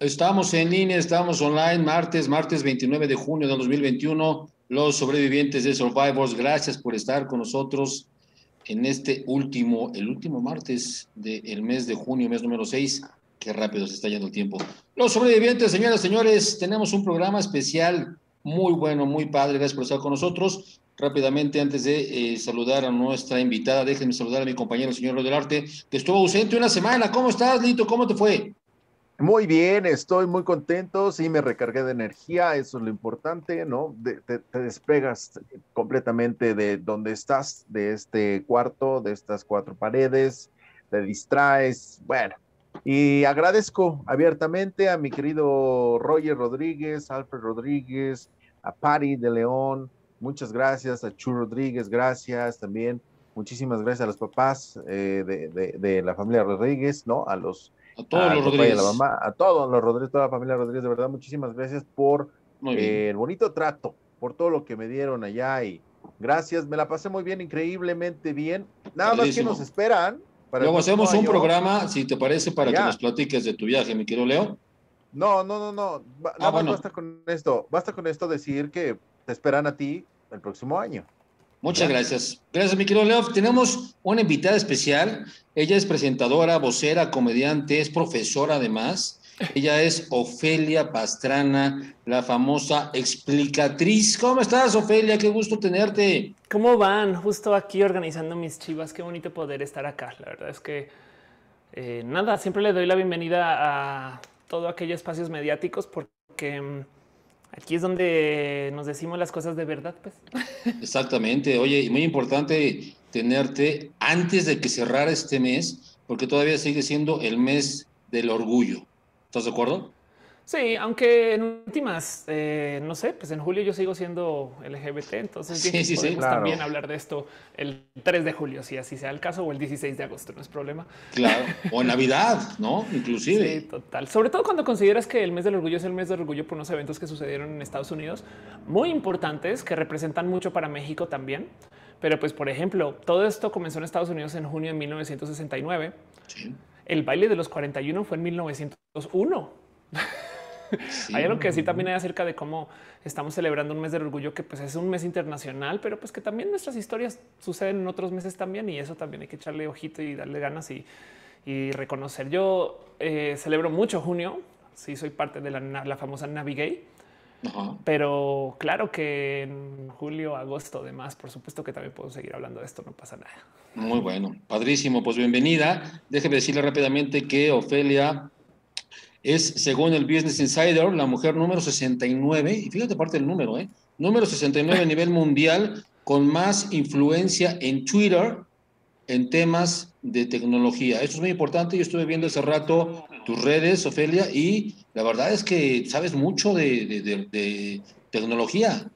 Estamos en línea, estamos online, martes, martes 29 de junio de 2021. Los sobrevivientes de Survivors, gracias por estar con nosotros en este último, el último martes del mes de junio, mes número 6. Qué rápido se está yendo el tiempo. Los sobrevivientes, señoras, señores, tenemos un programa especial muy bueno, muy padre. Gracias por estar con nosotros. Rápidamente, antes de eh, saludar a nuestra invitada, déjenme saludar a mi compañero, el señor Rodelarte, que estuvo ausente una semana. ¿Cómo estás, Lito? ¿Cómo te fue? Muy bien, estoy muy contento, sí me recargué de energía, eso es lo importante, ¿no? te, despegas completamente de donde estás, de este cuarto, de estas cuatro paredes, te distraes, bueno. Y agradezco abiertamente a mi querido Roger Rodríguez, Alfred Rodríguez, a Pari de León, muchas gracias, a Chu Rodríguez, gracias también, muchísimas gracias a los papás eh, de, de la familia Rodríguez, ¿no? A los a todos los Rodríguez. A, todos los Rodríguez, toda la familia Rodríguez, de verdad, muchísimas gracias por eh, el bonito trato, por todo lo que me dieron allá y gracias, me la pasé muy bien, increíblemente bien. Nada más que nos esperan. Para Luego hacemos un programa, si te parece, para que nos platiques de tu viaje, mi querido Leo. No, no, no, no. Ah, basta con esto. Basta con esto decir que te esperan a ti el próximo año. Muchas gracias. Gracias, mi querido Leo. Tenemos una invitada especial. Ella es presentadora, vocera, comediante, es profesora además. Ella es Ofelia Pastrana, la famosa explicatriz. ¿Cómo estás, Ofelia? Qué gusto tenerte. ¿Cómo van? Justo aquí organizando mis chivas. Qué bonito poder estar acá. La verdad es que eh, nada, siempre le doy la bienvenida a todos aquellos espacios mediáticos porque mm, Aquí es donde nos decimos las cosas de verdad, pues. Exactamente. Oye, y muy importante tenerte antes de que cerrara este mes, porque todavía sigue siendo el mes del orgullo. ¿Estás de acuerdo? Sí, aunque en últimas, eh, no sé, pues en julio yo sigo siendo LGBT, entonces podemos también hablar de esto el 3 de julio, si así sea el caso, o el 16 de agosto, no es problema. Claro, o Navidad, ¿no? Inclusive. Sí, total. Sobre todo cuando consideras que el mes del orgullo es el mes del orgullo por unos eventos que sucedieron en Estados Unidos, muy importantes, que representan mucho para México también. Pero pues, por ejemplo, todo esto comenzó en Estados Unidos en junio de 1969. El baile de los 41 fue en 1901. Hay algo que sí también hay acerca de cómo estamos celebrando un mes del orgullo, que pues es un mes internacional, pero pues que también nuestras historias suceden en otros meses también y eso también hay que echarle ojito y darle ganas y, reconocer. Yo eh, celebro mucho junio, sí soy parte de la, famosa Navigate. Pero claro que en julio, agosto, demás, por supuesto que también puedo seguir hablando de esto, no pasa nada. Muy bueno, padrísimo, pues bienvenida. Déjeme decirle rápidamente que Ofelia es, según el Business Insider, la mujer número 69, y fíjate parte del número, ¿eh? Número 69 a nivel mundial, con más influencia en Twitter en temas de tecnología. Eso es muy importante, yo estuve viendo hace rato tus redes, Ofelia, y la verdad es que sabes mucho de, tecnología.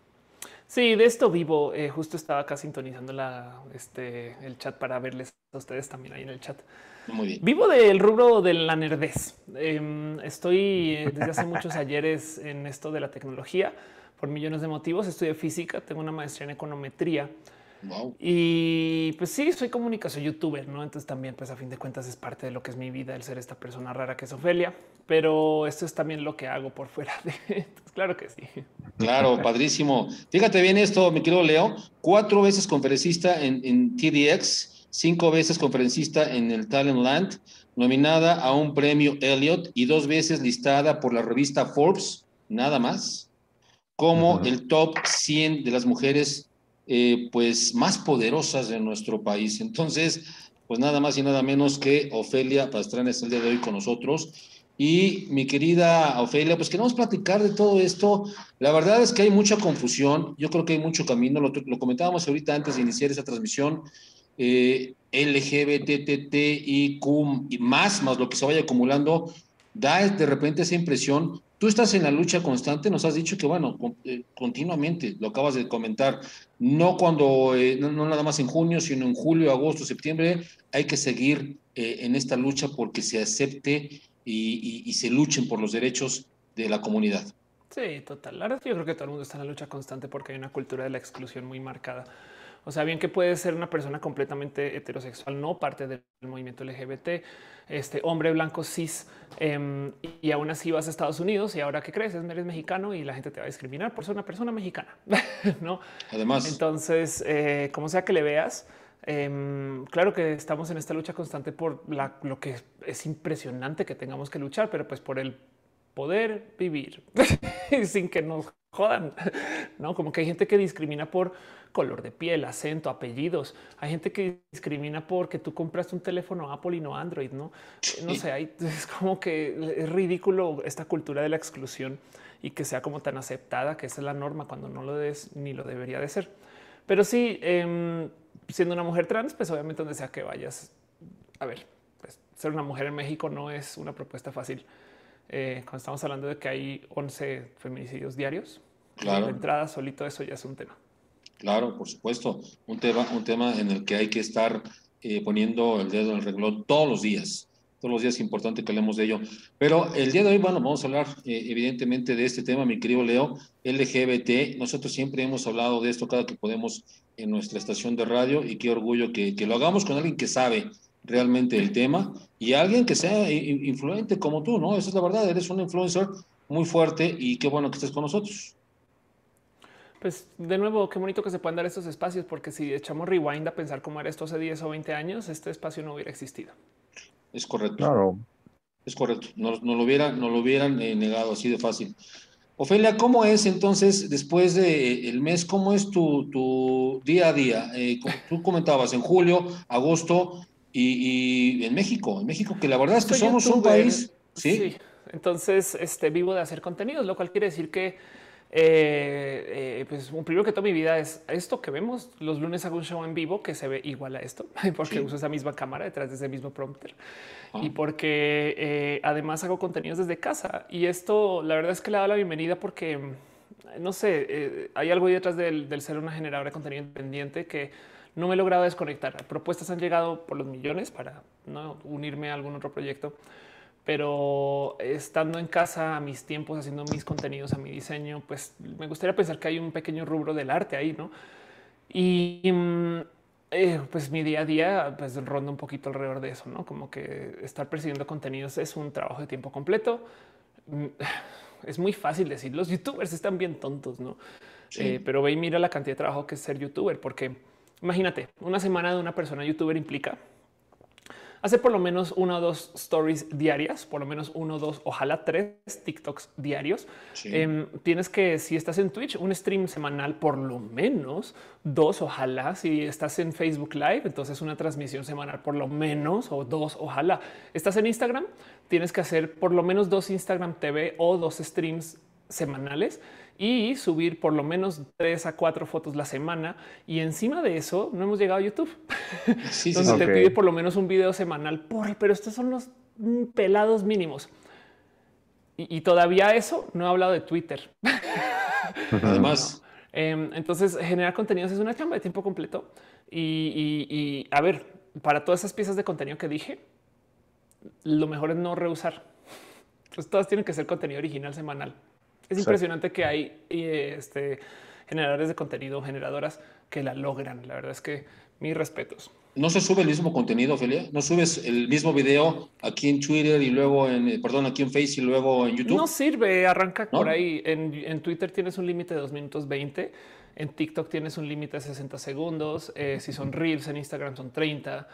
Sí, de esto vivo. Eh, justo estaba acá sintonizando la, este, el chat para verles a ustedes también ahí en el chat. Vivo del rubro de la nerdez. Em, estoy eh, desde hace muchos ayeres en esto de la tecnología por millones de motivos. Estudio física, tengo una maestría en econometría. Y pues sí, soy comunicación youtuber, ¿no? Entonces también, pues a fin de cuentas es parte de lo que es mi vida, el ser esta persona rara que es Ofelia, pero esto es también lo que hago por fuera claro que sí. Claro, padrísimo. Fíjate bien esto, mi querido Leo, cuatro veces conferencista en, en TDX cinco veces conferencista en el Talent Land, nominada a un premio Elliot y dos veces listada por la revista Forbes, nada más, como el top 100 de las mujeres eh, pues más poderosas de nuestro país. Entonces, pues nada más y nada menos que Ofelia Pastrana es el día de hoy con nosotros. Y mi querida Ofelia, pues queremos platicar de todo esto. La verdad es que hay mucha confusión, yo creo que hay mucho camino, lo, comentábamos ahorita antes de iniciar esa transmisión, eh, y más, más lo que se vaya acumulando, da de repente esa impresión. Tú estás en la lucha constante, nos has dicho que, bueno, eh, continuamente, lo acabas de comentar, no cuando, eh, no, nada más en junio, sino en julio, agosto, septiembre, hay que seguir eh, en esta lucha porque se acepte y, se luchen por los derechos de la comunidad. Sí, total. La verdad, yo creo que todo el mundo está en la lucha constante porque hay una cultura de la exclusión muy marcada. O sea, bien que puede ser una persona completamente heterosexual, no parte del movimiento LGBT, este hombre blanco cis, em, y aún así vas a Estados Unidos y ahora que crees, eres mexicano y la gente te va a discriminar por ser una persona mexicana, ¿no? Además. Entonces, eh, como sea que le veas, em, claro que estamos en esta lucha constante por lo que es impresionante que tengamos que luchar, pero pues por el poder vivir sin que nos jodan, no como que hay gente que discrimina por color de piel, acento, apellidos. Hay gente que discrimina porque tú compraste un teléfono Apple y no Android. No, eh, no sé, hay, es como que es ridículo esta cultura de la exclusión y que sea como tan aceptada que esa es la norma cuando no lo es ni lo debería de ser. Pero sí, em, siendo una mujer trans, pues obviamente donde sea que vayas, a ver, pues, ser una mujer en México no es una propuesta fácil. Eh, cuando estamos hablando de que hay 11 feminicidios diarios, claro. de entrada solito eso ya es un tema. Claro, por supuesto, un tema, un tema en el que hay que estar eh, poniendo el dedo en el renglón todos los días. Todos los días es importante que hablemos de ello. Pero el día de hoy, bueno, vamos a hablar eh, evidentemente de este tema, mi querido Leo, LGBT. Nosotros siempre hemos hablado de esto cada que podemos en nuestra estación de radio y qué orgullo que, que lo hagamos con alguien que sabe, realmente el tema y alguien que sea influente como tú, ¿no? Esa es la verdad, eres un influencer muy fuerte y qué bueno que estés con nosotros. Pues de nuevo, qué bonito que se puedan dar estos espacios, porque si echamos rewind a pensar cómo era esto hace 10 o 20 años, este espacio no hubiera existido. Es correcto. Claro. Es correcto. No, lo hubieran, no lo hubieran eh, negado así de fácil. Ofelia, ¿cómo es entonces después del de, eh, el mes? ¿Cómo es tu, día a día? Eh, tú comentabas en julio, agosto, y, en México, en México, que la verdad es que somos un país. ¿sí? Entonces, este vivo de hacer contenidos, lo cual quiere decir que eh, eh, pues un primero que toda mi vida es esto que vemos. Los lunes hago un show en vivo que se ve igual a esto, porque uso esa misma cámara detrás de ese mismo prompter ah. y porque eh, además hago contenidos desde casa. Y esto la verdad es que le da la bienvenida porque no sé, hay algo ahí detrás del, del ser una generadora de contenido independiente que no me he logrado desconectar. Propuestas han llegado por los millones para no unirme a algún otro proyecto, pero estando en casa a mis tiempos, haciendo mis contenidos, a mi diseño, pues me gustaría pensar que hay un pequeño rubro del arte ahí, ¿no? Y mm, eh, pues mi día a día pues ronda un poquito alrededor de eso, ¿no? Como que estar persiguiendo contenidos es un trabajo de tiempo completo. Mm, es muy fácil decir, los youtubers están bien tontos, ¿no? Eh, pero ve y mira la cantidad de trabajo que es ser youtuber, porque Imagínate, una semana de una persona youtuber implica hacer por lo menos una o dos stories diarias, por lo menos uno, dos, ojalá tres TikToks diarios. Em, tienes que, si estás en Twitch, un stream semanal, por lo menos dos, ojalá. Si estás en Facebook Live, entonces una transmisión semanal, por lo menos o dos, ojalá. Estás en Instagram, tienes que hacer por lo menos dos Instagram TV o dos streams semanales y subir por lo menos tres a cuatro fotos la semana. Y encima de eso no hemos llegado a YouTube, sí, donde te pide por lo menos un video semanal. Por, pero estos son los pelados mínimos. Y, todavía eso no he hablado de Twitter. Además, em, entonces generar contenidos es una chamba de tiempo completo. Y, a ver, para todas esas piezas de contenido que dije, lo mejor es no rehusar. todas tienen que ser contenido original semanal. Es impresionante que hay eh, este, generadores de contenido, generadoras que la logran. La verdad es que mis respetos. No se sube el mismo contenido, Ophelia. No subes el mismo video aquí en Twitter y luego en, eh, perdón, aquí en Facebook y luego en YouTube. No sirve, arranca por ahí. En, Twitter tienes un límite de dos minutos 20. En TikTok tienes un límite de 60 segundos. Eh, si son reels, en Instagram son 30.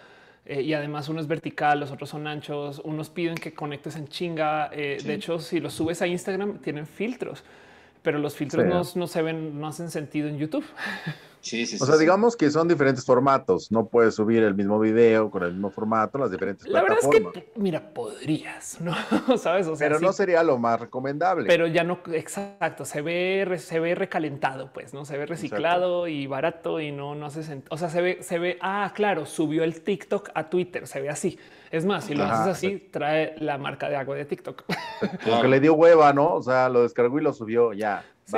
Eh, y además uno es vertical, los otros son anchos, unos piden que conectes en chinga. Eh, de hecho, si los subes a Instagram, tienen filtros, pero los filtros no, se ven, no hacen sentido en YouTube. o sea, digamos que son diferentes formatos. No puedes subir el mismo video con el mismo formato, las diferentes la Verdad es que, mira, podrías, ¿no? ¿Sabes? pero no sería lo más recomendable. Pero ya no, exacto. Se ve, se ve recalentado, pues, ¿no? Se ve reciclado y barato y no, no hace O sea, se ve, se ve, ah, claro, subió el TikTok a Twitter, se ve así. Es más, si lo haces así, trae la marca de agua de TikTok. que le dio hueva, ¿no? O sea, lo descargó y lo subió ya. Sí,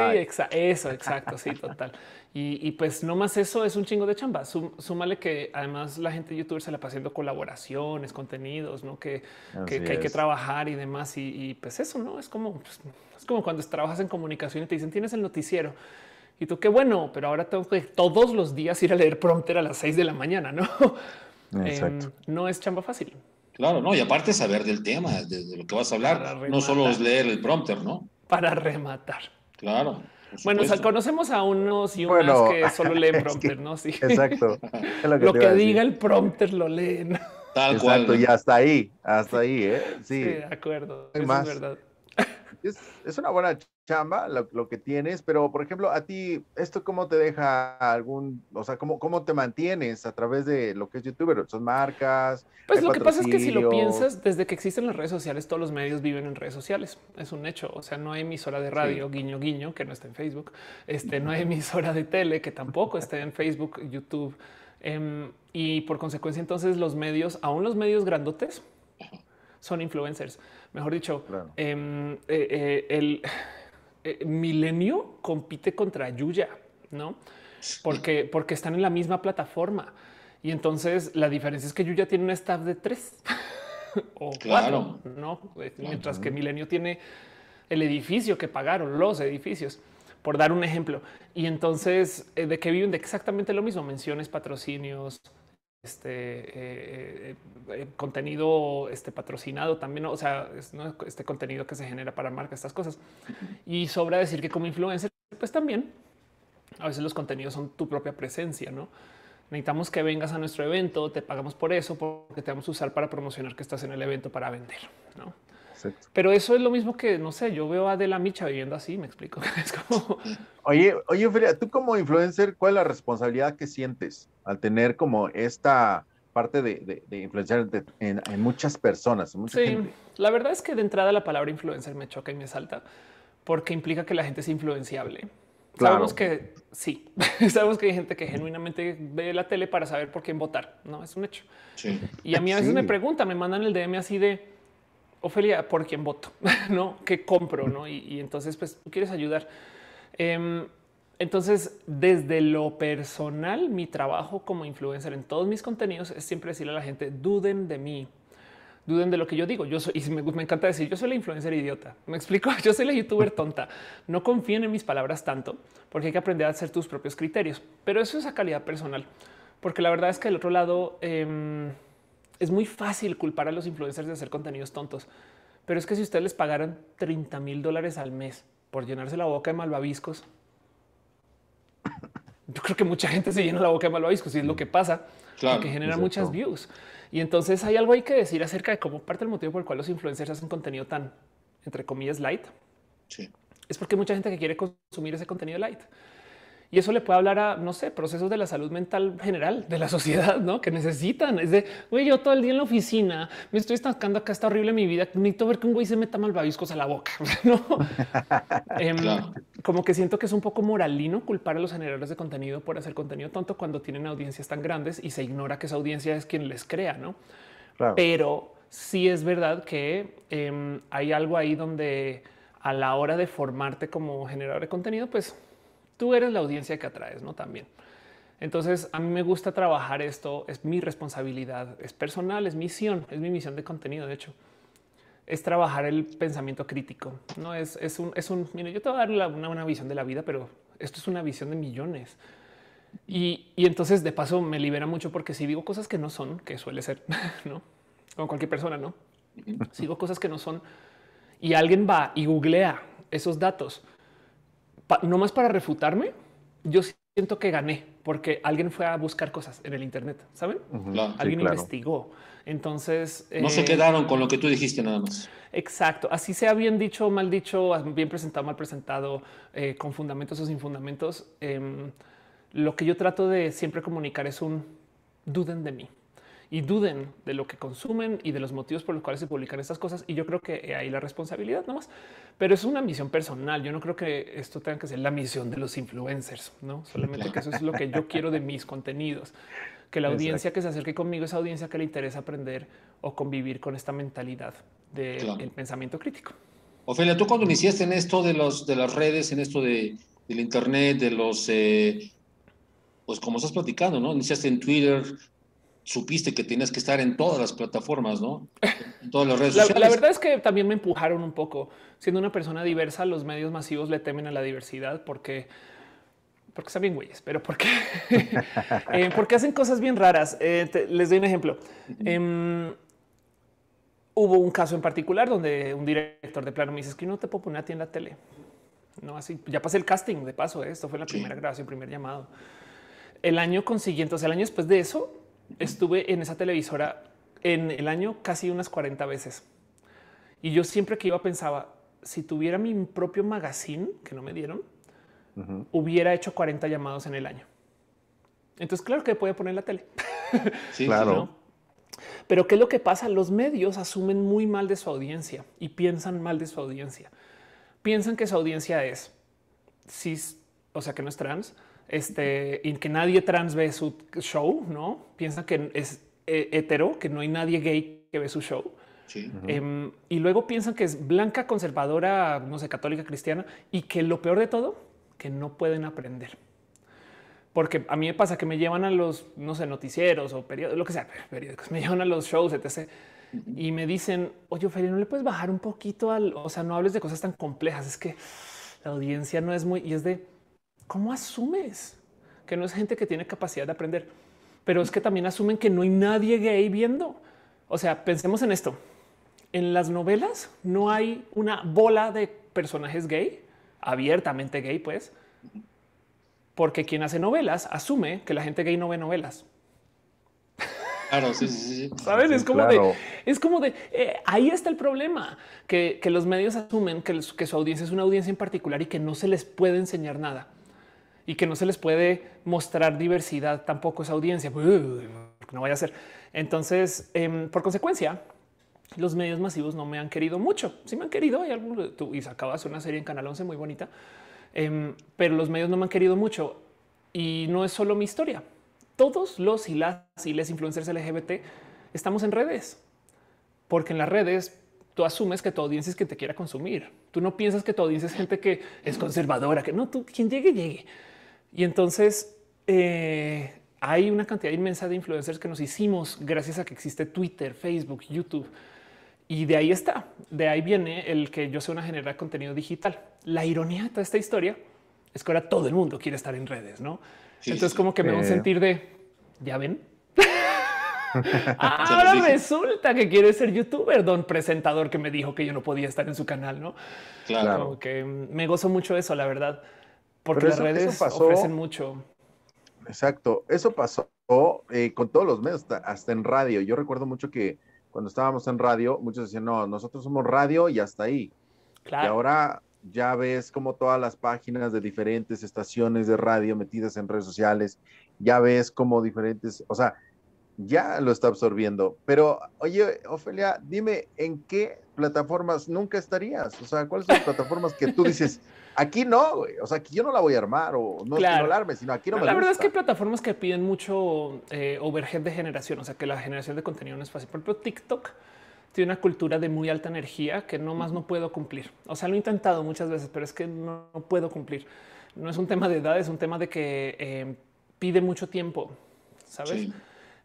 eso, exacto, sí, total. Y, pues no más eso es un chingo de chamba. súmale que además la gente de YouTube se la pasa haciendo colaboraciones, contenidos, ¿no? Que, hay que trabajar y demás. Y, pues eso, ¿no? Es como, pues, es como cuando trabajas en comunicación y te dicen, tienes el noticiero. Y tú, qué bueno, pero ahora tengo que todos los días ir a leer prompter a las seis de la mañana, ¿no? Em, no es chamba fácil. Claro, no, y aparte saber del tema, de, de lo que vas a hablar, no solo es leer el prompter, ¿no? Para rematar. Claro. Bueno, conocemos a unos y unas que solo leen prompter, ¿no? Sí. Exacto. lo que, diga el prompter lo leen. Tal Exacto, cual. y hasta ahí, hasta ahí, ¿eh? Sí. sí de acuerdo. Eso es verdad. Es, es, una buena chamba, lo, que tienes, pero por ejemplo, a ti, ¿esto cómo te deja algún, o sea, cómo, cómo te mantienes a través de lo que es youtuber? Son marcas. Pues lo que pasa es que si lo piensas, desde que existen las redes sociales, todos los medios viven en redes sociales. Es un hecho. O sea, no hay emisora de radio, guiño, guiño, que no está en Facebook. Este, no hay emisora de tele, que tampoco esté en Facebook, YouTube. Em, y por consecuencia, entonces los medios, aún los medios grandotes, son influencers. Mejor dicho, em, eh, eh, el eh, Milenio compite contra Yuya, no? Porque, porque están en la misma plataforma. Y entonces la diferencia es que Yuya tiene un staff de tres o cuatro, no? Mientras que Milenio tiene el edificio que pagaron los edificios por dar un ejemplo. Y entonces, eh, ¿de qué viven? De exactamente lo mismo, menciones, patrocinios, este eh, eh, eh, contenido este patrocinado también, o sea, este contenido que se genera para marca, estas cosas. Y sobra decir que como influencer, pues también a veces los contenidos son tu propia presencia, ¿no? Necesitamos que vengas a nuestro evento, te pagamos por eso, porque te vamos a usar para promocionar que estás en el evento para vender, ¿no? Pero eso es lo mismo que, no sé, yo veo a Adela Micha viviendo así, me explico. Oye, oye, Feria, tú como influencer, ¿cuál es la responsabilidad que sientes al tener como esta parte de, de, influenciar en, muchas personas? sí, la verdad es que de entrada la palabra influencer me choca y me salta porque implica que la gente es influenciable. Sabemos que sí, sabemos que hay gente que genuinamente ve la tele para saber por quién votar. No es un hecho. Y a mí a veces me preguntan, me mandan el DM así de Ofelia, por quién voto, no que compro, no? Y, entonces, pues tú quieres ayudar. Em, entonces, desde lo personal, mi trabajo como influencer en todos mis contenidos es siempre decirle a la gente duden de mí, duden de lo que yo digo. Yo soy, y me, encanta decir, yo soy la influencer idiota. Me explico, yo soy la youtuber tonta. No confíen en mis palabras tanto porque hay que aprender a hacer tus propios criterios. Pero eso es a calidad personal, porque la verdad es que del otro lado, em, es muy fácil culpar a los influencers de hacer contenidos tontos, pero es que si ustedes les pagaran 30 mil dólares al mes por llenarse la boca de malvaviscos, yo creo que mucha gente se llena la boca de malvaviscos y es lo mm. que pasa, que genera muchas views. Y entonces hay algo hay que decir acerca de cómo parte del motivo por el cual los influencers hacen contenido tan, entre comillas, light. Es porque mucha gente que quiere consumir ese contenido light. Y eso le puede hablar a, no sé, procesos de la salud mental general de la sociedad, ¿no? Que necesitan. Es de, güey, yo todo el día en la oficina me estoy estancando acá, está horrible mi vida. Necesito ver que un güey se meta malvaviscos a la boca, ¿no? Em, como que siento que es un poco moralino culpar a los generadores de contenido por hacer contenido tonto cuando tienen audiencias tan grandes y se ignora que esa audiencia es quien les crea, ¿no? Pero sí es verdad que em, hay algo ahí donde a la hora de formarte como generador de contenido, pues tú eres la audiencia que atraes, ¿no? También. Entonces, a mí me gusta trabajar esto, es mi responsabilidad, es personal, es misión, es mi misión de contenido, de hecho. Es trabajar el pensamiento crítico, ¿no? Es, es un, es un, mire, yo te voy a dar una, buena visión de la vida, pero esto es una visión de millones. Y, y, entonces, de paso, me libera mucho porque si digo cosas que no son, que suele ser, ¿no? Con cualquier persona, ¿no? sigo cosas que no son y alguien va y googlea esos datos no más para refutarme, yo siento que gané porque alguien fue a buscar cosas en el Internet, ¿saben? alguien investigó. Entonces... No se eh, quedaron con lo que tú dijiste nada más. Exacto. Así sea bien dicho, mal dicho, bien presentado, mal presentado, eh, con fundamentos o sin fundamentos. Em, lo que yo trato de siempre comunicar es un duden de mí y duden de lo que consumen y de los motivos por los cuales se publican estas cosas. Y yo creo que hay la responsabilidad nomás, pero es una misión personal. Yo no creo que esto tenga que ser la misión de los influencers, no solamente que eso es lo que yo quiero de mis contenidos, que la audiencia que se acerque conmigo es audiencia que le interesa aprender o convivir con esta mentalidad del de pensamiento crítico. Ofelia, tú cuando iniciaste en esto de los de las redes, en esto de, del internet, de los eh, pues como estás platicando, ¿no? Iniciaste en Twitter, supiste que tienes que estar en todas las plataformas, ¿no? En todas las redes la, sociales. La verdad es que también me empujaron un poco. Siendo una persona diversa, los medios masivos le temen a la diversidad porque porque saben güeyes, pero porque, eh, porque hacen cosas bien raras. Eh, les doy un ejemplo. Em, hubo un caso en particular donde un director de plano me dice es que no te puedo poner a ti en la tele. No así. Ya pasé el casting de paso. ¿eh? Esto fue la primera grabación, primer llamado. El año consiguiente, o sea, el año después de eso, estuve en esa televisora en el año casi unas 40 veces. Y yo siempre que iba pensaba, si tuviera mi propio magazine, que no me dieron, hubiera hecho 40 llamados en el año. Entonces, claro que podía poner la tele. Sí, claro. Pero qué es lo que pasa? Los medios asumen muy mal de su audiencia y piensan mal de su audiencia. Piensan que su audiencia es cis, o sea, que no es trans, este, y que nadie trans ve su show, ¿no? piensan que es eh, hetero, que no hay nadie gay que ve su show. Em, y luego piensan que es blanca, conservadora, no sé, católica, cristiana, y que lo peor de todo, que no pueden aprender. Porque a mí me pasa que me llevan a los, no sé, noticieros o periódicos, lo que sea, periódicos, me llevan a los shows, etc. Y me dicen, oye, Ophelia, ¿no le puedes bajar un poquito al, o sea, no hables de cosas tan complejas, es que la audiencia no es muy, y es de, ¿Cómo asumes que no es gente que tiene capacidad de aprender? Pero es que también asumen que no hay nadie gay viendo. O sea, pensemos en esto. En las novelas no hay una bola de personajes gay, abiertamente gay, pues, porque quien hace novelas asume que la gente gay no ve novelas. Claro, sí, sí, sí. Sabes, es como de, es como de eh, ahí está el problema que, los medios asumen que, su audiencia es una audiencia en particular y que no se les puede enseñar nada y que no se les puede mostrar diversidad tampoco esa audiencia, no vaya a ser. Entonces, em, por consecuencia, los medios masivos no me han querido mucho. Si sí me han querido, hay algo tú y sacabas una serie en Canal 11 muy bonita, em, pero los medios no me han querido mucho y no es solo mi historia. Todos los y las y les influencers LGBT estamos en redes, porque en las redes tú asumes que tu audiencia es que te quiera consumir. Tú no piensas que tu audiencia es gente que es conservadora, que no, tú quien llegue, llegue. Y entonces eh, hay una cantidad inmensa de influencers que nos hicimos gracias a que existe Twitter, Facebook, YouTube. Y de ahí está, de ahí viene el que yo soy una generadora de contenido digital. La ironía de toda esta historia es que ahora todo el mundo quiere estar en redes, ¿no? Entonces como que me eh... a sentir de, ya ven. Ah, ahora resulta que quiere ser youtuber, don presentador que me dijo que yo no podía estar en su canal, ¿no? Claro. que me gozo mucho eso, la verdad. Porque las redes ofrecen mucho. Exacto, eso pasó eh, con todos los medios, hasta, en radio. Yo recuerdo mucho que cuando estábamos en radio, muchos decían, no, nosotros somos radio y hasta ahí. Y ahora ya ves como todas las páginas de diferentes estaciones de radio metidas en redes sociales, ya ves como diferentes, o sea, ya lo está absorbiendo. Pero, oye, Ofelia, dime, ¿en qué plataformas nunca estarías? O sea, ¿cuáles son las plataformas que tú dices, aquí no, O sea, aquí yo no la voy a armar o no, no la arme, sino aquí no, me La gusta. verdad es que hay plataformas que piden mucho eh, overhead de generación, o sea, que la generación de contenido no es fácil. Por ejemplo, TikTok tiene una cultura de muy alta energía que no más no puedo cumplir. O sea, lo he intentado muchas veces, pero es que no, puedo cumplir. No es un tema de edad, es un tema de que eh, pide mucho tiempo, ¿sabes?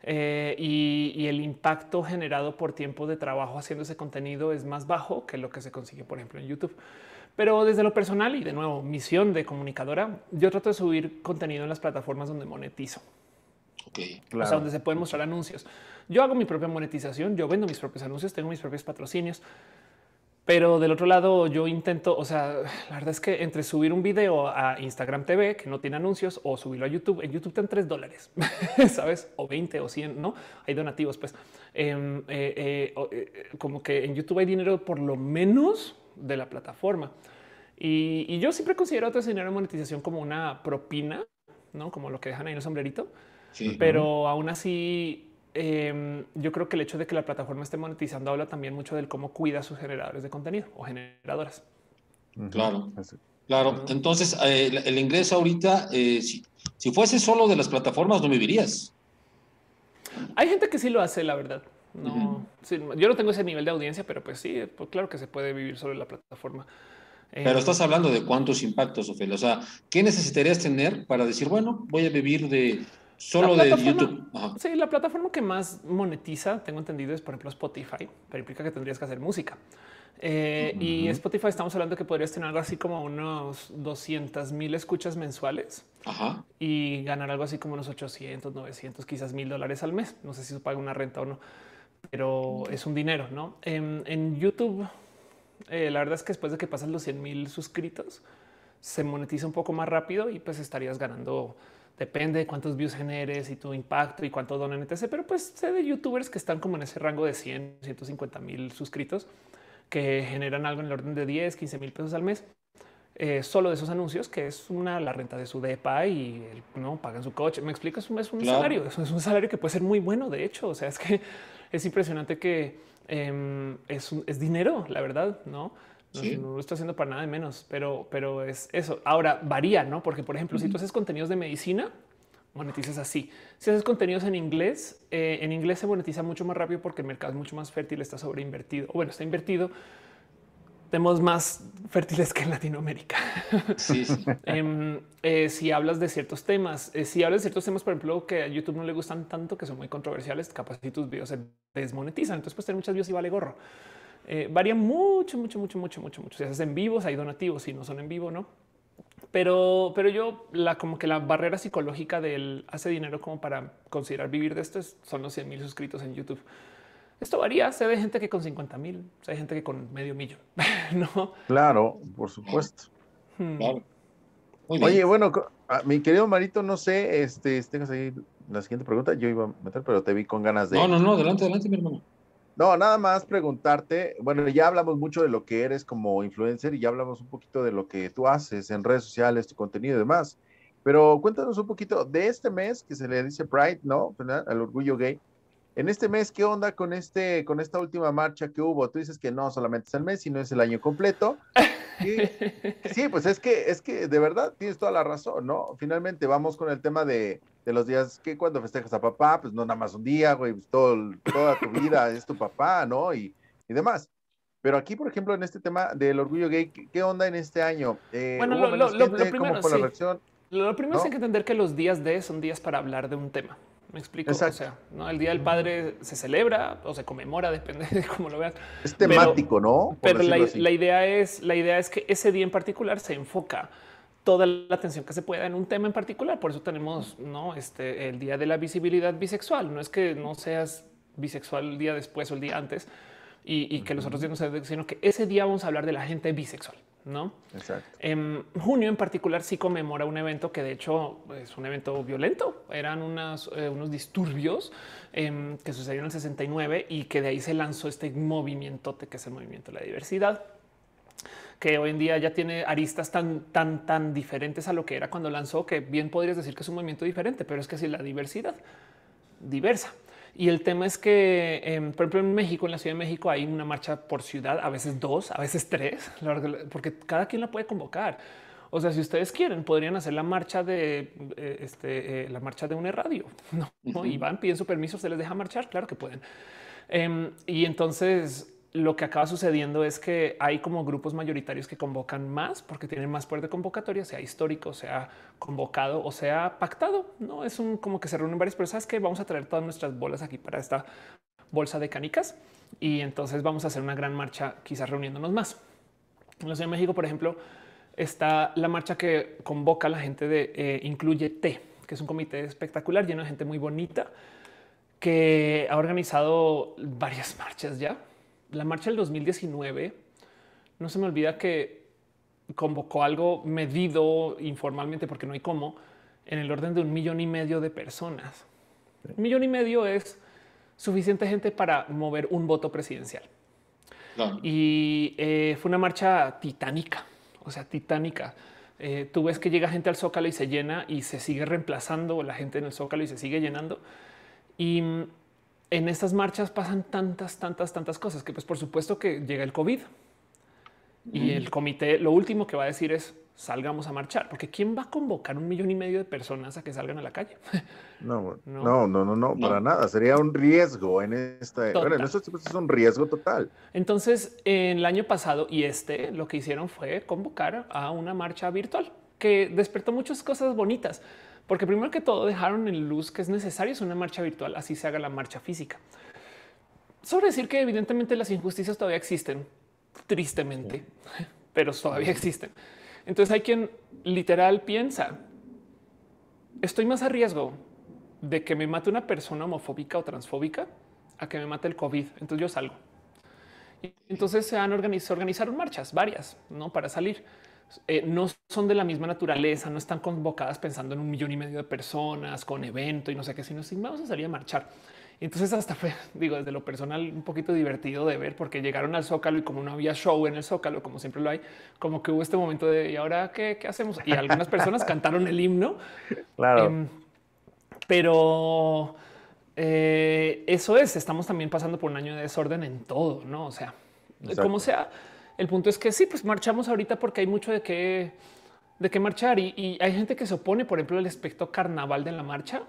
Eh, y, el impacto generado por tiempo de trabajo haciendo ese contenido es más bajo que lo que se consigue, por ejemplo, en YouTube. Pero desde lo personal y de nuevo, misión de comunicadora, yo trato de subir contenido en las plataformas donde monetizo. O sea, donde se pueden mostrar anuncios. Yo hago mi propia monetización, yo vendo mis propios anuncios, tengo mis propios patrocinios, pero del otro lado, yo intento, o sea, la verdad es que entre subir un video a Instagram TV que no tiene anuncios o subirlo a YouTube, en YouTube te dan tres dólares, sabes, o 20 o 100, no hay donativos. Pues em, eh, eh, eh, como que en YouTube hay dinero por lo menos de la plataforma. Y, yo siempre considero otro ese dinero de monetización como una propina, no como lo que dejan ahí en el sombrerito. pero aún así Em, yo creo que el hecho de que la plataforma esté monetizando habla también mucho del cómo cuida a sus generadores de contenido o generadoras. Claro, claro. Entonces, eh, el, ingreso ahorita, eh, si, fuese solo de las plataformas, no vivirías. Hay gente que sí lo hace, la verdad. yo no tengo ese nivel de audiencia, pero pues sí, pues claro que se puede vivir solo de la plataforma. Pero eh, estás hablando de cuántos impactos, Ophelia. O sea, ¿qué necesitarías tener para decir, bueno, voy a vivir de, solo de YouTube. Sí, la plataforma que más monetiza, tengo entendido, es por ejemplo Spotify, pero implica que tendrías que hacer música. Eh, y Spotify estamos hablando que podrías tener algo así como unos 200 mil escuchas mensuales y ganar algo así como unos 800, 900, quizás mil dólares al mes. No sé si paga una renta o no, pero es un dinero, ¿no? En, YouTube, eh, la verdad es que después de que pasan los 100 mil suscritos, se monetiza un poco más rápido y pues estarías ganando Depende de cuántos views generes y tu impacto y cuánto donan, etc. Pero pues sé de youtubers que están como en ese rango de 100, 150 mil suscritos que generan algo en el orden de 10, 15 mil pesos al mes. Eh, solo de esos anuncios, que es una la renta de su depa y no pagan su coche. Me explico, es un, salario, es un salario que puede ser muy bueno. De hecho, o sea, es que es impresionante que em, es, es dinero, la verdad, no? No, lo estoy haciendo para nada de menos, pero, pero es eso. Ahora varía, ¿no? Porque, por ejemplo, si tú haces contenidos de medicina, monetizas así. Si haces contenidos en inglés, eh, en inglés se monetiza mucho más rápido porque el mercado es mucho más fértil, está sobreinvertido. O bueno, está invertido. Tenemos más fértiles que en Latinoamérica. Em, eh, si hablas de ciertos temas, eh, si hablas de ciertos temas, por ejemplo, que a YouTube no le gustan tanto, que son muy controversiales, capaz si tus videos se desmonetizan. Entonces, pues tener muchas videos y vale gorro. Eh, varía mucho, mucho, mucho, mucho, mucho, mucho. Si haces en vivos, hay donativos, si no son en vivo, no. Pero, pero yo la como que la barrera psicológica del hace dinero como para considerar vivir de esto son los 100 mil suscritos en YouTube. Esto varía. Se ve gente que con 50 mil, se gente que con medio millón. no, claro, por supuesto. Hmm. Oye, bueno, ah, mi querido Marito, no sé este, tengas la siguiente pregunta. Yo iba a meter, pero te vi con ganas de. No, no, no, adelante, adelante, mi hermano. No, nada más preguntarte, bueno, ya hablamos mucho de lo que eres como influencer y ya hablamos un poquito de lo que tú haces en redes sociales, tu contenido y demás, pero cuéntanos un poquito de este mes que se le dice Pride, ¿no? Al orgullo gay. En este mes, ¿qué onda con, este, con esta última marcha que hubo? Tú dices que no solamente es el mes, sino es el año completo. sí, pues es que, es que de verdad tienes toda la razón, ¿no? Finalmente vamos con el tema de, los días que cuando festejas a papá, pues no nada más un día, güey, pues toda tu vida es tu papá, ¿no? Y, demás. Pero aquí, por ejemplo, en este tema del orgullo gay, ¿qué onda en este año? Eh, bueno, lo, primero, es que entender que los días de son días para hablar de un tema. Me explico. O sea, ¿no? El Día del Padre se celebra o se conmemora, depende de cómo lo veas. Es temático, ¿no? pero la, idea es, la idea es que ese día en particular se enfoca toda la atención que se pueda en un tema en particular. Por eso tenemos ¿no? este, el día de la visibilidad bisexual. No es que no seas bisexual el día después o el día antes y, que los otros días no se sino que ese día vamos a hablar de la gente bisexual. ¿no? Exacto. En em, junio en particular sí conmemora un evento que de hecho es un evento violento. Eran eh, unos disturbios em, que sucedieron en el 69 y que de ahí se lanzó este movimiento que es el movimiento de la diversidad que hoy en día ya tiene aristas tan, tan, tan diferentes a lo que era cuando lanzó, que bien podrías decir que es un movimiento diferente, pero es que si la diversidad diversa. Y el tema es que, em, por ejemplo, en México, en la Ciudad de México, hay una marcha por ciudad, a veces dos, a veces tres, porque cada quien la puede convocar. O sea, si ustedes quieren, podrían hacer la marcha de eh, este, eh, la marcha de una radio. No, y van, piden su permiso, se les deja marchar. Claro que pueden. Em, y entonces lo que acaba sucediendo es que hay como grupos mayoritarios que convocan más porque tienen más poder de convocatoria, sea histórico, sea convocado o sea pactado. No es un como que se reúnen varias personas que vamos a traer todas nuestras bolas aquí para esta bolsa de canicas y entonces vamos a hacer una gran marcha, quizás reuniéndonos más. En la Ciudad de México, por ejemplo, está la marcha que convoca a la gente de eh, Incluye T, que es un comité espectacular lleno de gente muy bonita que ha organizado varias marchas ya la marcha del 2019, no se me olvida que convocó algo medido informalmente, porque no hay cómo, en el orden de un millón y medio de personas. Un millón y medio es suficiente gente para mover un voto presidencial. Y eh, fue una marcha titánica, o sea, titánica. Eh, tú ves que llega gente al zócalo y se llena y se sigue reemplazando la gente en el zócalo y se sigue llenando. Y mm, en estas marchas pasan tantas, tantas, tantas cosas que pues por supuesto que llega el COVID y el comité lo último que va a decir es salgamos a marchar, porque quién va a convocar un millón y medio de personas a que salgan a la calle? No, no, no, no, no, para nada. Sería un riesgo en esta. Bueno, en es un riesgo total. Entonces, el año pasado y este lo que hicieron fue convocar a una marcha virtual que despertó muchas cosas bonitas. Porque primero que todo dejaron en luz que es necesario una marcha virtual, así se haga la marcha física. Sobre decir que evidentemente las injusticias todavía existen, tristemente, pero todavía existen. Entonces hay quien literal piensa, estoy más a riesgo de que me mate una persona homofóbica o transfóbica a que me mate el COVID, entonces yo salgo. Entonces se han organizado, organizaron marchas varias, no para salir. Eh, no son de la misma naturaleza, no están convocadas pensando en un millón y medio de personas, con evento y no sé qué, sino si vamos a salir a marchar. Entonces hasta fue, digo, desde lo personal un poquito divertido de ver porque llegaron al Zócalo y como no había show en el Zócalo, como siempre lo hay, como que hubo este momento de ¿y ahora qué, hacemos? Y algunas personas cantaron el himno. Claro. Em, pero eh, eso es, estamos también pasando por un año de desorden en todo, ¿no? O sea, como sea el punto es que sí, pues marchamos ahorita porque hay mucho de qué de qué marchar y, hay gente que se opone, por ejemplo, al aspecto carnaval de la marcha,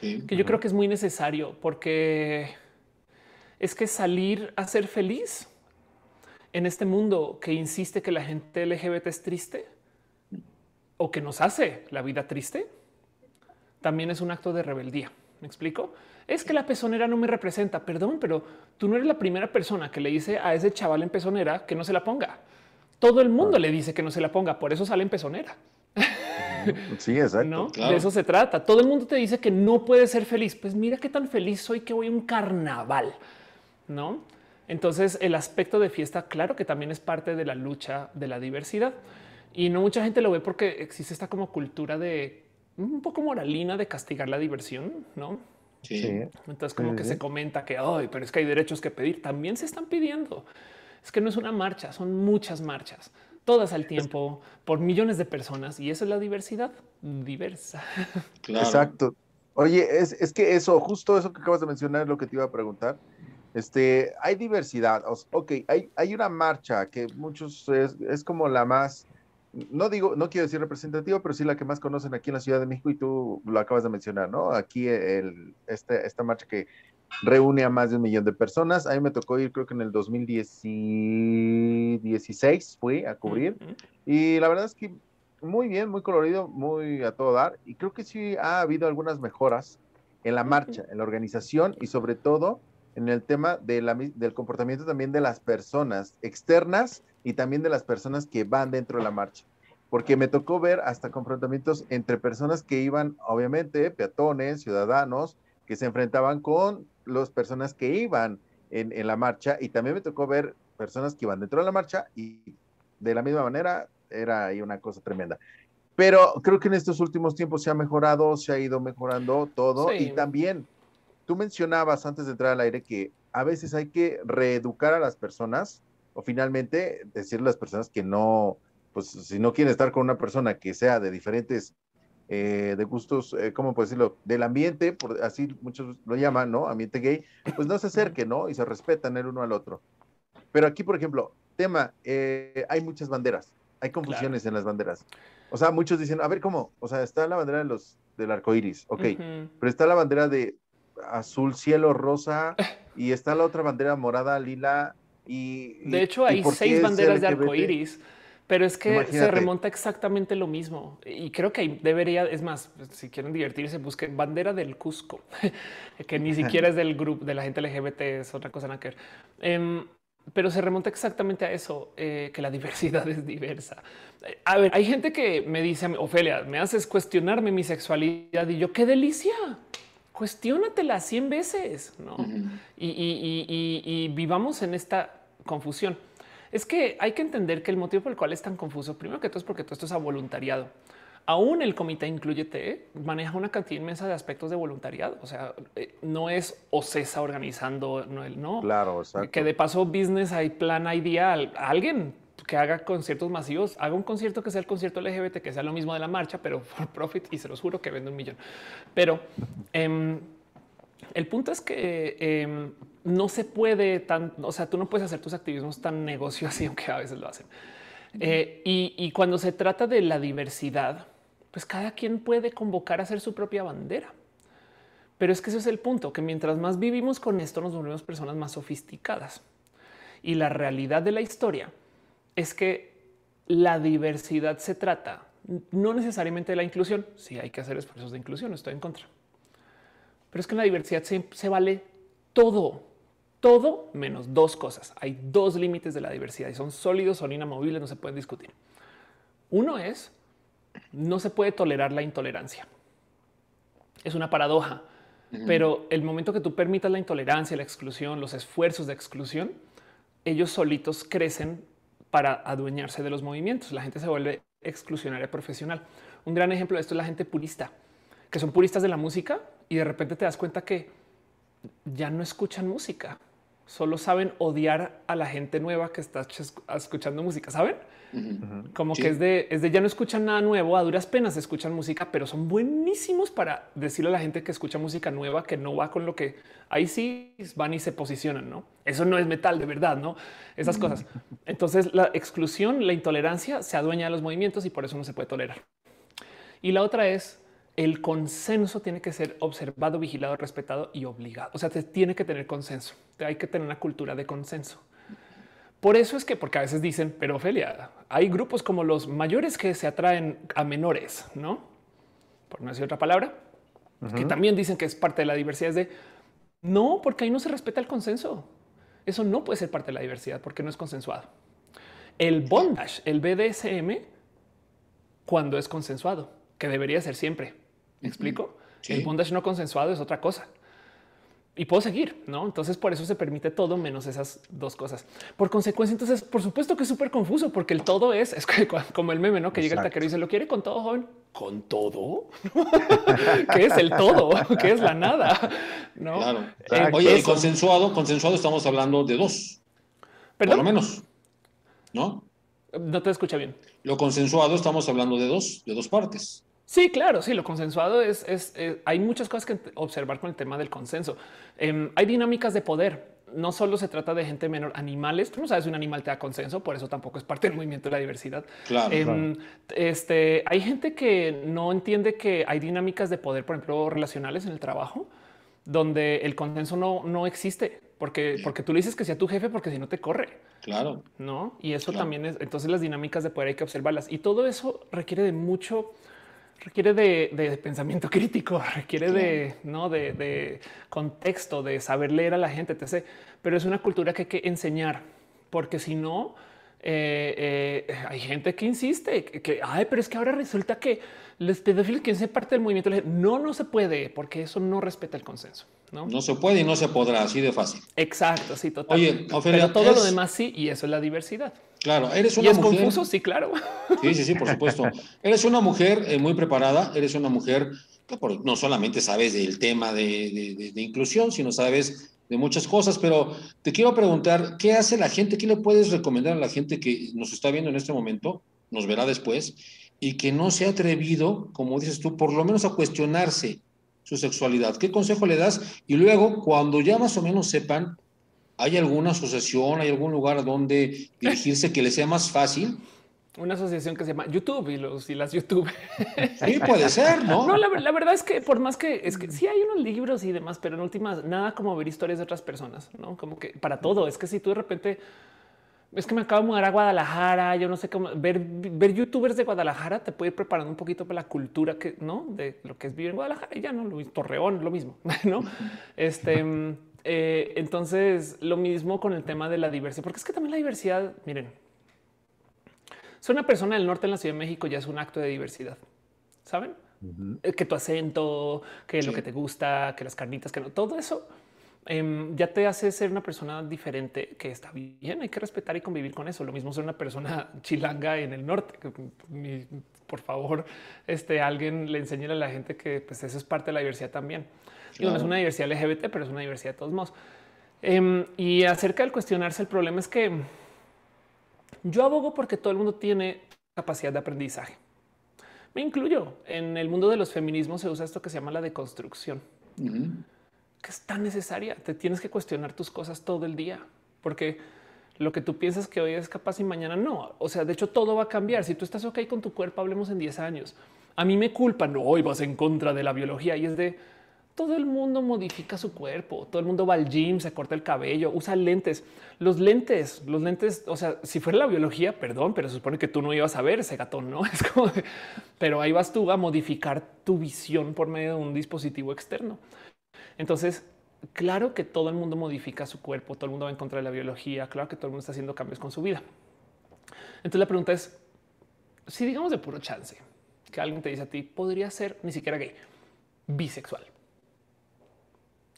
que yo creo que es muy necesario porque es que salir a ser feliz en este mundo que insiste que la gente LGBT es triste o que nos hace la vida triste, también es un acto de rebeldía. ¿Me explico? es que la pezonera no me representa. Perdón, pero tú no eres la primera persona que le dice a ese chaval en pezonera que no se la ponga. Todo el mundo le dice que no se la ponga, por eso sale en pezonera. Sí, exacto. ¿No? De eso se trata. Todo el mundo te dice que no puedes ser feliz. Pues mira qué tan feliz soy que voy a un carnaval, ¿no? Entonces el aspecto de fiesta, claro que también es parte de la lucha de la diversidad. Y no mucha gente lo ve porque existe esta como cultura de un poco moralina de castigar la diversión, ¿no? Sí. Entonces, como que se comenta que hoy, pero es que hay derechos que pedir. También se están pidiendo. Es que no es una marcha, son muchas marchas, todas al tiempo, por millones de personas. Y esa es la diversidad diversa. Claro. Exacto. Oye, es, es, que eso, justo eso que acabas de mencionar es lo que te iba a preguntar. Este, hay diversidad. Ok, hay, hay una marcha que muchos es, es como la más no digo, no quiero decir representativo, pero sí la que más conocen aquí en la Ciudad de México y tú lo acabas de mencionar, ¿no? Aquí este, esta marcha que reúne a más de un millón de personas. A mí me tocó ir, creo que en el 2016 fui a cubrir. Y la verdad es que muy bien, muy colorido, muy a todo dar. Y creo que sí ha habido algunas mejoras en la marcha, en la organización y sobre todo en el tema del comportamiento también de las personas externas y también de las personas que van dentro de la marcha. Porque me tocó ver hasta confrontamientos entre personas que iban, obviamente, peatones, ciudadanos, que se enfrentaban con las personas que iban en, la marcha. Y también me tocó ver personas que iban dentro de la marcha y de la misma manera era ahí una cosa tremenda. Pero creo que en estos últimos tiempos se ha mejorado, se ha ido mejorando todo. Y también, tú mencionabas antes de entrar al aire que a veces hay que reeducar a las personas o finalmente decir a las personas que no, pues si no quieren estar con una persona que sea de diferentes, eh, de gustos, eh, ¿cómo puedo decirlo? Del ambiente, por, así muchos lo llaman, ¿no? Ambiente gay, pues no se acerquen, ¿no? Y se respetan el uno al otro. Pero aquí, por ejemplo, tema, eh, hay muchas banderas, hay confusiones en las banderas. O sea, muchos dicen, a ver, ¿cómo? O sea, está la bandera de los, del arco iris, ok, pero está la bandera de azul, cielo, rosa, y está la otra bandera morada, lila, de hecho, hay seis banderas de arco iris, Pero es que se remonta exactamente lo mismo y creo que debería, es más, si quieren divertirse, busquen bandera del Cusco, que ni siquiera es del grupo de la gente LGBT, es otra cosa nada que ver. Em, pero se remonta exactamente a eso, eh, que la diversidad es diversa. a ver, hay gente que me dice, Ofelia, me haces cuestionarme mi sexualidad y yo, qué delicia cuestiónatela 100 veces ¿no? y, vivamos en esta confusión. Es que hay que entender que el motivo por el cual es tan confuso, primero que todo es porque todo esto es a voluntariado. Aún el comité Incluyete maneja una cantidad inmensa de aspectos de voluntariado. O sea, eh, no es cesa organizando, no, no. Claro, que de paso business hay plan, ideal, Alguien que haga conciertos masivos, haga un concierto que sea el concierto LGBT, que sea lo mismo de la marcha, pero for profit y se los juro que vende un millón. Pero em, el punto es que em, no se puede tan, o sea, tú no puedes hacer tus activismos tan negocios así, aunque a veces lo hacen. Eh, y, y cuando se trata de la diversidad, pues cada quien puede convocar a hacer su propia bandera. Pero es que ese es el punto, que mientras más vivimos con esto, nos volvemos personas más sofisticadas. Y la realidad de la historia es que la diversidad se trata no necesariamente de la inclusión. Si sí, hay que hacer esfuerzos de inclusión, estoy en contra. Pero es que la diversidad se, vale todo, todo menos dos cosas. Hay dos límites de la diversidad y son sólidos, son inamovibles, no se pueden discutir. Uno es no se puede tolerar la intolerancia. Es una paradoja, pero el momento que tú permitas la intolerancia, la exclusión, los esfuerzos de exclusión, ellos solitos crecen para adueñarse de los movimientos. La gente se vuelve exclusionaria profesional. Un gran ejemplo de esto es la gente purista, que son puristas de la música y de repente te das cuenta que ya no escuchan música, solo saben odiar a la gente nueva que está escuchando música. Saben, como que es de, ya no escuchan nada nuevo, a duras penas escuchan música, pero son buenísimos para decirle a la gente que escucha música nueva que no va con lo que ahí sí van y se posicionan. No, eso no es metal de verdad, no esas cosas. Entonces, la exclusión, la intolerancia se adueña de los movimientos y por eso no se puede tolerar. Y la otra es el consenso tiene que ser observado, vigilado, respetado y obligado. O sea, te tiene que tener consenso. Hay que tener una cultura de consenso. Por eso es que, porque a veces dicen, pero Ophelia, hay grupos como los mayores que se atraen a menores, no? Por no decir otra palabra, que también dicen que es parte de la diversidad. de no, porque ahí no se respeta el consenso. Eso no puede ser parte de la diversidad porque no es consensuado. El bondage, el BDSM, cuando es consensuado, que debería ser siempre. explico? El bondage no consensuado es otra cosa y puedo seguir, ¿no? Entonces por eso se permite todo menos esas dos cosas. Por consecuencia, entonces, por supuesto que es súper confuso porque el todo es, como el meme, ¿no? Que llega el taquero y dice lo quiere con todo, joven. ¿Con todo? ¿Qué es el todo? ¿Qué es la nada? ¿No? Claro. Eh, oye, consensuado, consensuado estamos hablando de dos. Por lo menos, ¿no? No te escucha bien. Lo consensuado estamos hablando de dos, de dos partes. Sí, claro, sí, lo consensuado es, eh, hay muchas cosas que observar con el tema del consenso. Em, hay dinámicas de poder. No solo se trata de gente menor, animales. Tú no sabes si un animal te da consenso, por eso tampoco es parte del movimiento de la diversidad. Em, claro, Este, hay gente que no entiende que hay dinámicas de poder, por ejemplo, relacionales en el trabajo, donde el consenso no, no existe porque, porque tú le dices que sea tu jefe, porque si no te corre. Claro. No. Y eso también es. Entonces las dinámicas de poder hay que observarlas y todo eso requiere de mucho requiere de, pensamiento crítico, requiere de, ¿no? De, contexto, de saber leer a la gente, etc. Pero es una cultura que hay que enseñar, porque si no, eh, eh, hay gente que insiste que, ay, pero es que ahora resulta que los pedófilos que ser parte del movimiento. No, no se puede, porque eso no respeta el consenso. No, se puede y no se podrá, así de fácil. Exacto, sí, totalmente. Oye, pero todo lo demás sí, y eso es la diversidad. Claro, eres una ¿Y es confuso? Sí, claro. Sí, sí, sí, por supuesto. eres una mujer eh, muy preparada, eres una mujer que no solamente sabes del tema de, de, inclusión, sino sabes de muchas cosas, pero te quiero preguntar, ¿qué hace la gente? ¿Qué le puedes recomendar a la gente que nos está viendo en este momento, nos verá después, y que no se ha atrevido, como dices tú, por lo menos a cuestionarse su sexualidad? ¿Qué consejo le das? Y luego, cuando ya más o menos sepan ¿Hay alguna asociación, hay algún lugar donde elegirse que le sea más fácil? Una asociación que se llama YouTube y, los, y las YouTube. Sí, puede ser, ¿no? No, la, verdad es que por más que es que sí hay unos libros y demás, pero en últimas nada como ver historias de otras personas, ¿no? Como que para todo, es que si tú de repente es que me acabo de mudar a Guadalajara, yo no sé cómo ver, ver youtubers de Guadalajara te puede ir preparando un poquito para la cultura que no de lo que es vivir en Guadalajara y ya no Luis Torreón, lo mismo, no? Este mm, eh, entonces, lo mismo con el tema de la diversidad, porque es que también la diversidad, miren, ser una persona del norte en la Ciudad de México ya es un acto de diversidad, ¿saben? Eh, que tu acento, que lo que te gusta, que las carnitas, que no, todo eso em, ya te hace ser una persona diferente, que está bien, hay que respetar y convivir con eso. Lo mismo ser una persona chilanga en el norte, por favor, este, alguien le enseñe a la gente que pues, eso es parte de la diversidad también. No es una diversidad LGBT, pero es una diversidad de todos modos. Em, y acerca del cuestionarse, el problema es que yo abogo porque todo el mundo tiene capacidad de aprendizaje. Me incluyo. En el mundo de los feminismos se usa esto que se llama la deconstrucción, que es tan necesaria. Te tienes que cuestionar tus cosas todo el día, porque lo que tú piensas que hoy es capaz y mañana no. O sea, de hecho todo va a cambiar. Si tú estás ok con tu cuerpo, hablemos en 10 años. A mí me culpan, no, hoy vas en contra de la biología y es de todo el mundo modifica su cuerpo, todo el mundo va al gym, se corta el cabello, usa lentes. Los lentes, los lentes, o sea, si fuera la biología, perdón, pero se supone que tú no ibas a ver ese gato, ¿no? Es como, pero ahí vas tú a modificar tu visión por medio de un dispositivo externo. Entonces, claro que todo el mundo modifica su cuerpo, todo el mundo va en contra de la biología, claro que todo el mundo está haciendo cambios con su vida. Entonces la pregunta es, si digamos de puro chance, que alguien te dice a ti, podría ser ni siquiera gay, bisexual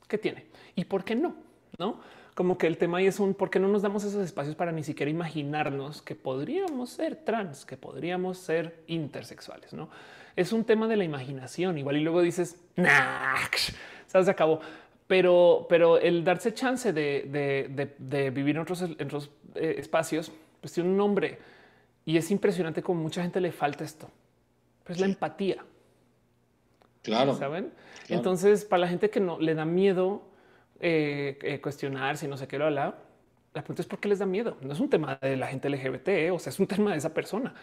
¿Qué tiene y por qué no, no? Como que el tema ahí es un por qué no nos damos esos espacios para ni siquiera imaginarnos que podríamos ser trans, que podríamos ser intersexuales, no? Es un tema de la imaginación. Igual y luego dices, nah, se acabó. Pero, pero el darse chance de, vivir en otros, otros eh, espacios, pues tiene un nombre y es impresionante como mucha gente le falta esto. Pues la empatía. Claro. ¿Saben? Entonces, para la gente que no le da miedo eh, eh, cuestionar si no se quiere lo la, la pregunta es por qué les da miedo. No es un tema de la gente LGBT, eh, o sea, es un tema de esa persona.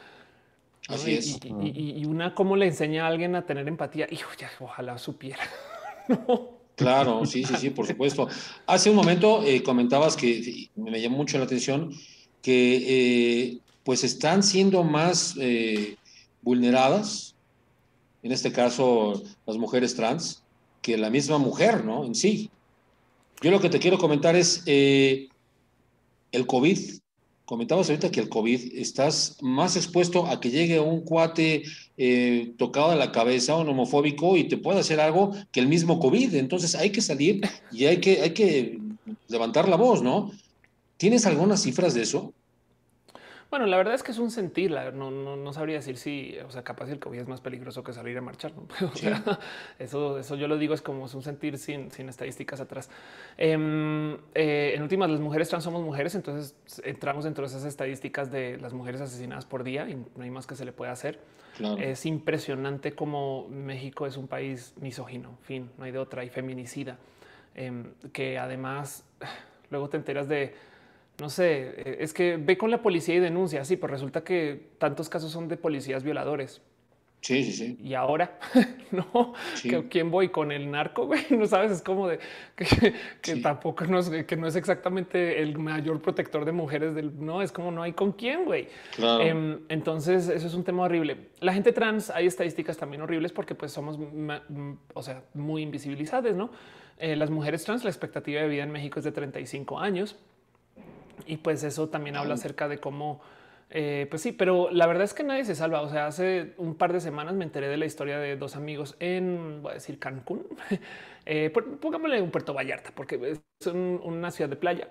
Así es. Y, una, cómo le enseña a alguien a tener empatía. Hijo, ya, ojalá supiera. Claro, sí, sí, sí, por supuesto. Hace un momento comentabas que me llamó mucho la atención que pues están siendo más vulneradas en este caso las mujeres trans, que la misma mujer, ¿no? En sí. Yo lo que te quiero comentar es eh, el COVID. Comentabas ahorita que el COVID estás más expuesto a que llegue un cuate eh, tocado a la cabeza, un homofóbico, y te pueda hacer algo que el mismo COVID. Entonces hay que salir y hay que, hay que levantar la voz, ¿no? ¿Tienes algunas cifras de eso? Bueno, la verdad es que es un sentir. no, no, sabría decir si, o sea, capaz el COVID es más peligroso que salir a marchar. eso, eso yo lo digo, es como es un sentir sin, sin estadísticas atrás. Em, eh, en últimas, las mujeres trans somos mujeres, entonces entramos dentro de esas estadísticas de las mujeres asesinadas por día y no hay más que se le pueda hacer. Es impresionante como México es un país misógino, fin, no hay de otra, y feminicida, em, que además luego te enteras de no sé, eh, es que ve con la policía y denuncia, sí, pues resulta que tantos casos son de policías violadores. Sí, sí, sí. Y ahora, no, ¿quién voy con el narco? Güey? No sabes, es como de que, tampoco es, que no es exactamente el mayor protector de mujeres del no, es como no hay con quién, güey. Em, entonces, eso es un tema horrible. La gente trans, hay estadísticas también horribles porque pues somos, o sea, muy invisibilizadas, ¿no? Eh, las mujeres trans, la expectativa de vida en México es de 35 años y pues eso también habla acerca de cómo, eh, pues sí, pero la verdad es que nadie se salva. O sea, hace un par de semanas me enteré de la historia de dos amigos en, voy a decir, Cancún. Eh, pongámosle en Puerto Vallarta, porque es una ciudad de playa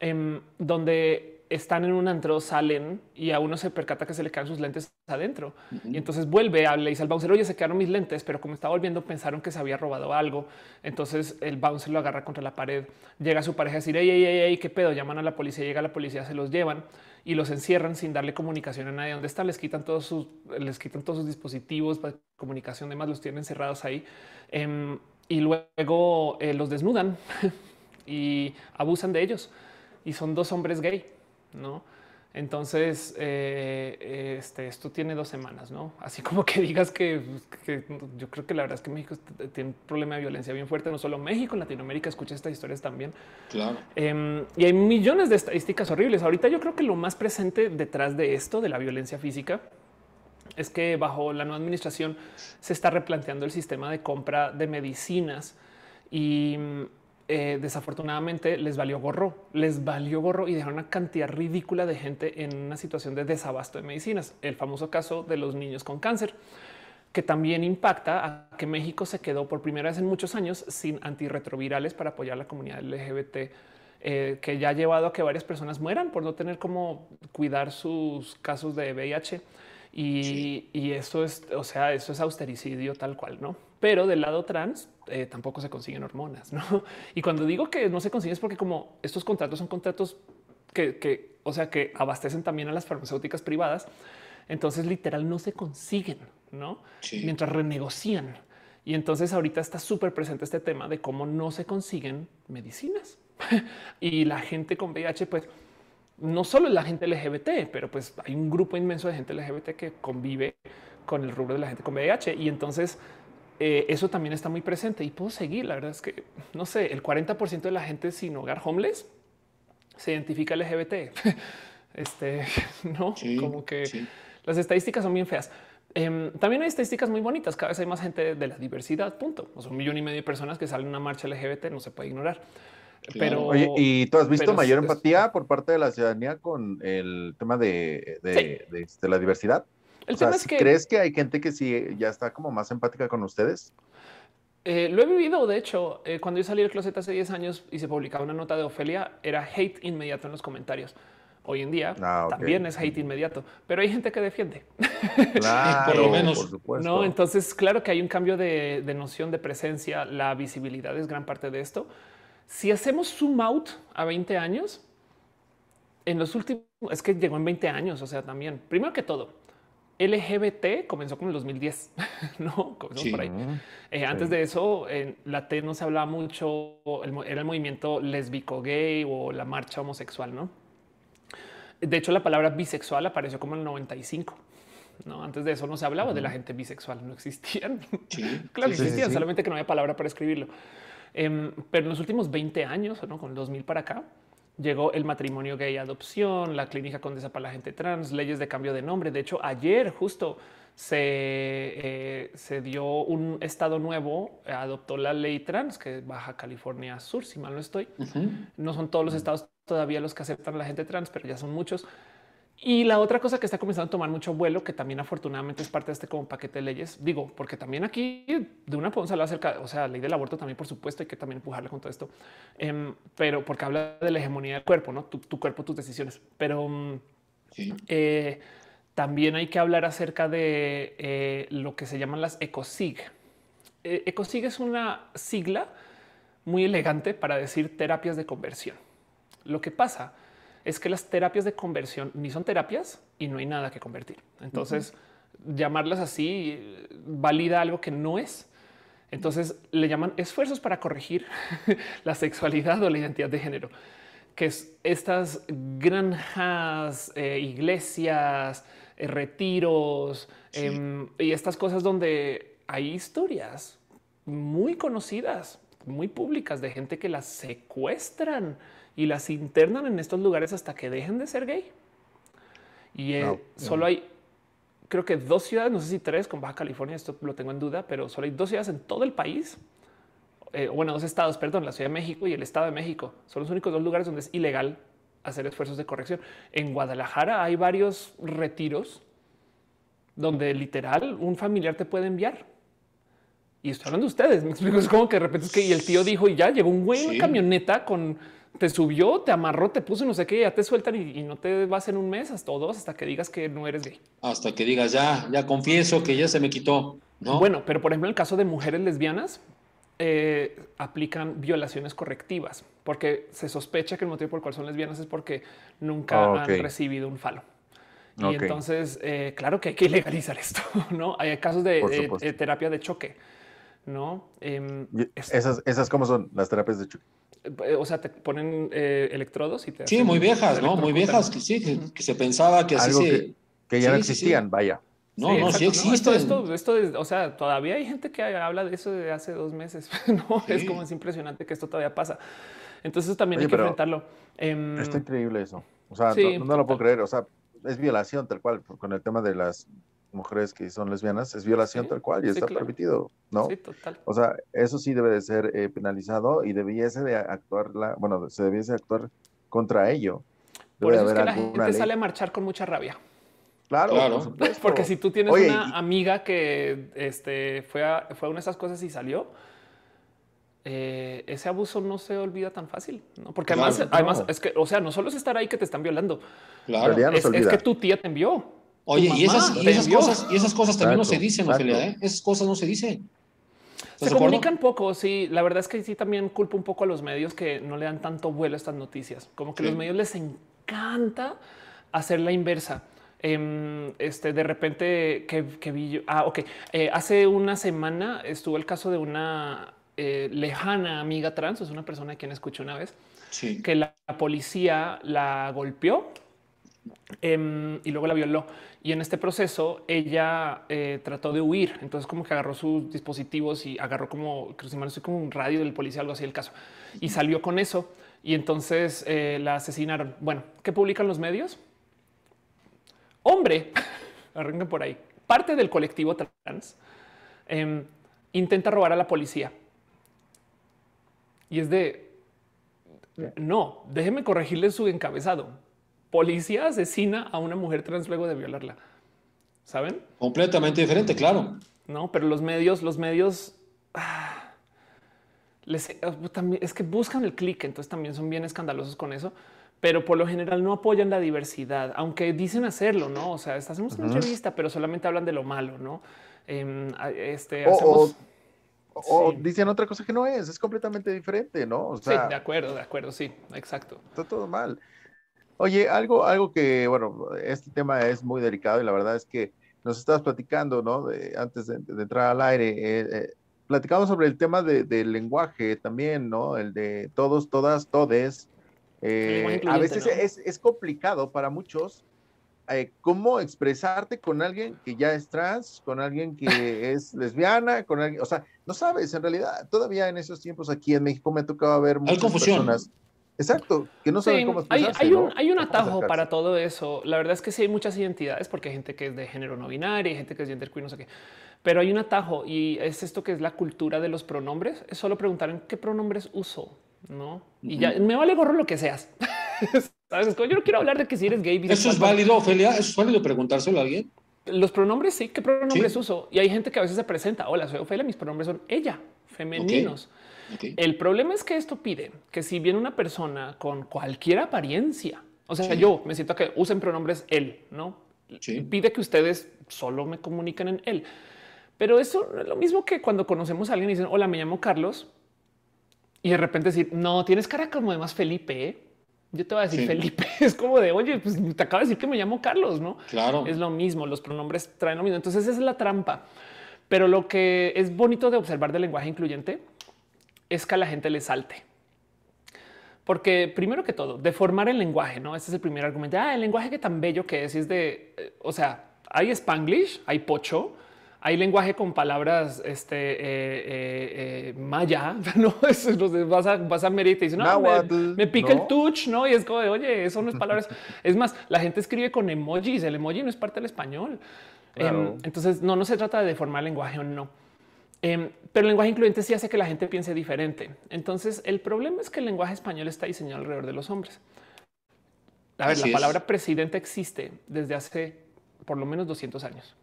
em, donde están en un antro, salen y a uno se percata que se le caen sus lentes adentro. Y entonces vuelve, a, le dice al bouncer, oye, se quedaron mis lentes, pero como estaba volviendo pensaron que se había robado algo. Entonces el bouncer lo agarra contra la pared, llega a su pareja a decir, ey, ey, qué pedo, llaman a la policía, llega la policía, se los llevan y los encierran sin darle comunicación a nadie. ¿Dónde están? Les quitan todos sus, les quitan todos sus dispositivos para comunicación, demás los tienen cerrados ahí. Em, y luego eh, los desnudan y abusan de ellos. Y son dos hombres gay ¿no? Entonces, eh, eh, este, esto tiene dos semanas, ¿no? Así como que digas que, yo creo que la verdad es que México eh, tiene un problema de violencia bien fuerte, no solo México, Latinoamérica escucha estas historias también. Claro. Em, y hay millones de estadísticas horribles. Ahorita yo creo que lo más presente detrás de esto, de la violencia física, es que bajo la nueva administración se está replanteando el sistema de compra de medicinas y eh, desafortunadamente les valió gorro, les valió gorro y dejaron una cantidad ridícula de gente en una situación de desabasto de medicinas. El famoso caso de los niños con cáncer, que también impacta a que México se quedó por primera vez en muchos años sin antirretrovirales para apoyar a la comunidad LGBT. Eh, que ya ha llevado a que varias personas mueran por no tener cómo cuidar sus casos de VIH. Y, y eso es, o sea, eso es austericidio tal cual, no? Pero del lado trans, eh, tampoco se consiguen hormonas. ¿no? Y cuando digo que no se consiguen es porque como estos contratos son contratos que, o sea, que abastecen también a las farmacéuticas privadas, entonces literal no se consiguen, ¿no? Mientras renegocian. Y entonces ahorita está súper presente este tema de cómo no se consiguen medicinas. y la gente con VIH, pues no solo es la gente LGBT, pero pues hay un grupo inmenso de gente LGBT que convive con el rubro de la gente con VIH. Y entonces eh, eso también está muy presente y puedo seguir. La verdad es que no sé, el 40% de la gente sin hogar homeless se identifica LGBT. este no como que las estadísticas son bien feas. Em, también hay estadísticas muy bonitas. Cada vez hay más gente de la diversidad. Punto. un millón y medio de personas que salen a una marcha LGBT no se puede ignorar. Pero y tú has visto mayor empatía por parte de la ciudadanía con el tema de, de este, la diversidad. El tema es que... ¿Crees que hay gente que sí ya está como más empática con ustedes? Eh, lo he vivido, de hecho, eh, cuando yo salí del closet hace 10 años y se publicaba una nota de Ofelia, era hate inmediato en los comentarios. Hoy en día ah, también es hate inmediato, pero hay gente que defiende. Claro, por lo menos. no, entonces, claro que hay un cambio de, de, noción de presencia. La visibilidad es gran parte de esto. Si hacemos zoom out a 20 años, en los últimos, es que llegó en 20 años, o sea, también, primero que todo, LGBT comenzó como el 2010, no por ahí. Eh, antes de eso, en la T no se hablaba mucho, era el movimiento lésbico gay o la marcha homosexual, no? De hecho, la palabra bisexual apareció como en el 95. No, antes de eso no se hablaba de la gente bisexual, no existían. claro, existían, solamente que no había palabra para escribirlo. Em, pero en los últimos 20 años, ¿no? con 2000 para acá, llegó el matrimonio gay adopción, la clínica condesa para la gente trans, leyes de cambio de nombre. De hecho, ayer justo se, eh, se dio un estado nuevo, adoptó la ley trans, que Baja California Sur, si mal no estoy. No son todos los estados todavía los que aceptan la gente trans, pero ya son muchos. Y la otra cosa que está comenzando a tomar mucho vuelo, que también afortunadamente es parte de este como paquete de leyes, digo, porque también aquí de una ponza hablar acerca, o sea, la ley del aborto también, por supuesto, hay que también empujarle con todo esto, em, pero porque habla de la hegemonía del cuerpo, no tu, cuerpo, tus decisiones, pero mm, eh, también hay que hablar acerca de eh, lo que se llaman las ecosig. E, ecosig es una sigla muy elegante para decir terapias de conversión. Lo que pasa es que las terapias de conversión ni son terapias y no hay nada que convertir. Entonces, llamarlas así valida algo que no es. Entonces le llaman esfuerzos para corregir la sexualidad o la identidad de género, que es estas granjas, eh, iglesias, eh, retiros em, y estas cosas donde hay historias muy conocidas, muy públicas de gente que las secuestran y las internan en estos lugares hasta que dejen de ser gay. Y eh, solo hay, creo que dos ciudades, no sé si tres con Baja California, esto lo tengo en duda, pero solo hay dos ciudades en todo el país. Eh, bueno, dos estados, perdón, la Ciudad de México y el Estado de México son los únicos dos lugares donde es ilegal hacer esfuerzos de corrección. En Guadalajara hay varios retiros donde literal un familiar te puede enviar. Y estoy hablando de ustedes. Me explico. Es como que de repente es que el tío dijo y ya llegó un güey en camioneta con te subió, te amarró, te puso no sé qué, ya te sueltan y, no te vas en un mes hasta dos hasta que digas que no eres gay. Hasta que digas ya, ya confieso que ya se me quitó. ¿no? Bueno, pero por ejemplo, en el caso de mujeres lesbianas, eh, aplican violaciones correctivas porque se sospecha que el motivo por el cual son lesbianas es porque nunca ah, han recibido un falo. Y entonces, eh, claro que hay que legalizar esto, ¿no? Hay casos de eh, terapia de choque, ¿no? Em, esas, esas cómo son las terapias de choque. Eh, o sea, te ponen eh, electrodos y te... Sí, muy viejas, ¿no? Muy viejas, que sí, que, se pensaba que así Que, ya no existían, vaya. No, no, sí existen. esto, esto, o sea, todavía hay gente que habla de eso de hace dos meses, ¿no? Es como es impresionante que esto todavía pasa. Entonces también hay que enfrentarlo. Em, está increíble eso. O sea, no lo puedo creer. O sea, es violación tal cual con el tema de las mujeres que son lesbianas es violación tal cual y está permitido, ¿no? O sea, eso sí debe de ser eh, penalizado y debiese de actuar, la, bueno, se debiese actuar contra ello. por eso es que la gente sale a marchar con mucha rabia. Claro, porque si tú tienes una amiga que este, fue, a, fue una de esas cosas y salió, eh, ese abuso no se olvida tan fácil, ¿no? Porque además, es que, o sea, no solo es estar ahí que te están violando, claro. es, que tu tía te envió, Oye, y esas, y esas cosas, y esas cosas también no se dicen, ¿eh? Esas cosas no se dicen. Se comunican poco, sí. La verdad es que sí también culpo un poco a los medios que no le dan tanto vuelo a estas noticias. Como que los medios les encanta hacer la inversa. Em, este de repente que, vi yo. Ah, ok. Eh, hace una semana estuvo el caso de una eh, lejana amiga trans, es una persona a quien escuché una vez que la policía la golpeó Em, y luego la violó. Y en este proceso ella eh, trató de huir. Entonces como que agarró sus dispositivos y agarró como, creo que como un radio del policía, algo así el caso. Y salió con eso. Y entonces eh, la asesinaron. Bueno, ¿qué publican los medios? Hombre, arranquen por ahí. Parte del colectivo trans em, intenta robar a la policía. Y es de, no, déjeme corregirle su encabezado policía asesina a una mujer trans luego de violarla. ¿Saben? Completamente diferente, claro. No, pero los medios, los medios... Ah, les, eh, pues, también, es que buscan el clic, entonces también son bien escandalosos con eso, pero por lo general no apoyan la diversidad, aunque dicen hacerlo, ¿no? O sea, hacemos una entrevista, pero solamente hablan de lo malo, ¿no? Em, este, o, dicen otra cosa que no es, es completamente diferente, ¿no? sí, de acuerdo, de acuerdo, sí, exacto. Está todo mal. Oye, algo, algo que, bueno, este tema es muy delicado y la verdad es que nos estabas platicando, ¿no? antes de, entrar al aire, eh, eh, platicamos sobre el tema del lenguaje también, ¿no? El de todos, todas, todes. Eh, a veces es, complicado para muchos cómo expresarte con alguien que ya es trans, con alguien que es lesbiana, con alguien, o sea, no sabes, en realidad, todavía en esos tiempos aquí en México me tocaba ver muchas Hay personas Exacto, que no saben cómo hay, un, atajo para todo eso. La verdad es que sí hay muchas identidades, porque hay gente que es de género no binario, hay gente que es gender que no sé qué. Pero hay un atajo y es esto que es la cultura de los pronombres. Es solo preguntar en qué pronombres uso, ¿no? Y ya me vale gorro lo que seas. ¿Sabes? Yo no quiero hablar de que si eres gay. Eso es válido, Ofelia. es válido preguntárselo a alguien. Los pronombres sí, qué pronombres uso. Y hay gente que a veces se presenta. Hola, soy Ofelia. Mis pronombres son ella, femeninos. El problema es que esto pide que si viene una persona con cualquier apariencia, o sea, yo me siento que usen pronombres él, no pide que ustedes solo me comuniquen en él. Pero eso es lo mismo que cuando conocemos a alguien y dicen hola, me llamo Carlos y de repente decir no tienes cara como de más Felipe. ¿eh?". Yo te voy a decir Felipe. Es como de oye, pues te acabo de decir que me llamo Carlos. No claro, es lo mismo. Los pronombres traen lo mismo. Entonces, esa es la trampa. Pero lo que es bonito de observar del lenguaje incluyente es que a la gente le salte. Porque primero que todo, deformar el lenguaje, ¿no? Ese es el primer argumento. Ah, el lenguaje que tan bello que es, es de, eh, o sea, hay spanglish, hay pocho, hay lenguaje con palabras este, eh, eh, eh maya, ¿no? vas, a, vas a y te no, me, pica el touch, ¿no? Y es como de, oye, eso no es palabras. es más, la gente escribe con emojis, el emoji no es parte del español. Em, entonces, no, no se trata de deformar el lenguaje o no Em, pero el lenguaje incluyente sí hace que la gente piense diferente. Entonces, el problema es que el lenguaje español está diseñado alrededor de los hombres. A ver, la palabra presidenta existe desde hace por lo menos 200 años,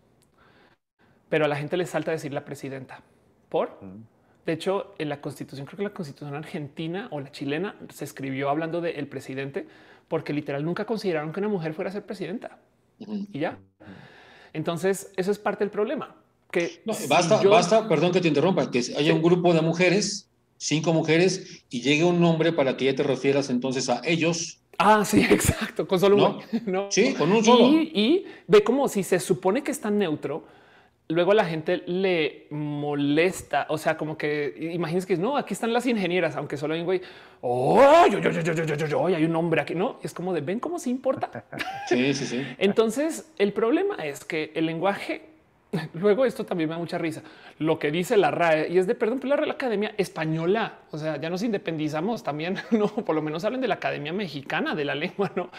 pero a la gente le salta decir la presidenta por. Mm. De hecho, en la constitución, creo que la constitución argentina o la chilena se escribió hablando del presidente, porque literal nunca consideraron que una mujer fuera a ser presidenta mm. y ya. Entonces, eso es parte del problema que... basta, basta, perdón que te interrumpa, que haya un grupo de mujeres, cinco mujeres, y llegue un nombre para que ya te refieras entonces a ellos. Ah, sí, exacto, con solo uno. Sí, con un solo. Y, y ve como si se supone que está neutro, luego a la gente le molesta. O sea, como que imagínense que no, aquí están las ingenieras, aunque solo hay un güey. Oh, hay un hombre aquí. No es como de ven cómo se importa. Sí, sí, sí. Entonces, el problema es que el lenguaje Luego esto también me da mucha risa. Lo que dice la RAE y es de perdón, pero la Academia Española. O sea, ya nos independizamos también, no por lo menos hablen de la Academia Mexicana de la Lengua, no?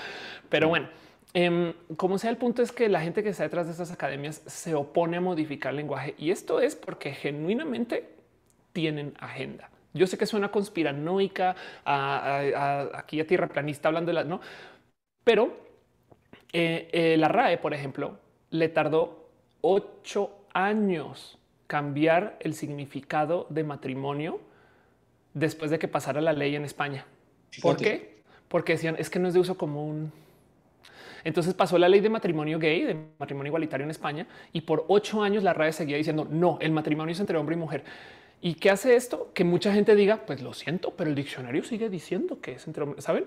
Pero bueno, em, como sea, el punto es que la gente que está detrás de estas academias se opone a modificar el lenguaje y esto es porque genuinamente tienen agenda. Yo sé que suena conspiranoica a, aquí a tierra planista hablando de la no, pero eh, eh, la RAE, por ejemplo, le tardó ocho años cambiar el significado de matrimonio después de que pasara la ley en España. ¿Por qué? Porque decían es que no es de uso común. Entonces pasó la ley de matrimonio gay, de matrimonio igualitario en España, y por ocho años la RAE seguía diciendo no, el matrimonio es entre hombre y mujer. ¿Y qué hace esto? Que mucha gente diga, pues lo siento, pero el diccionario sigue diciendo que es entre hombres, ¿saben?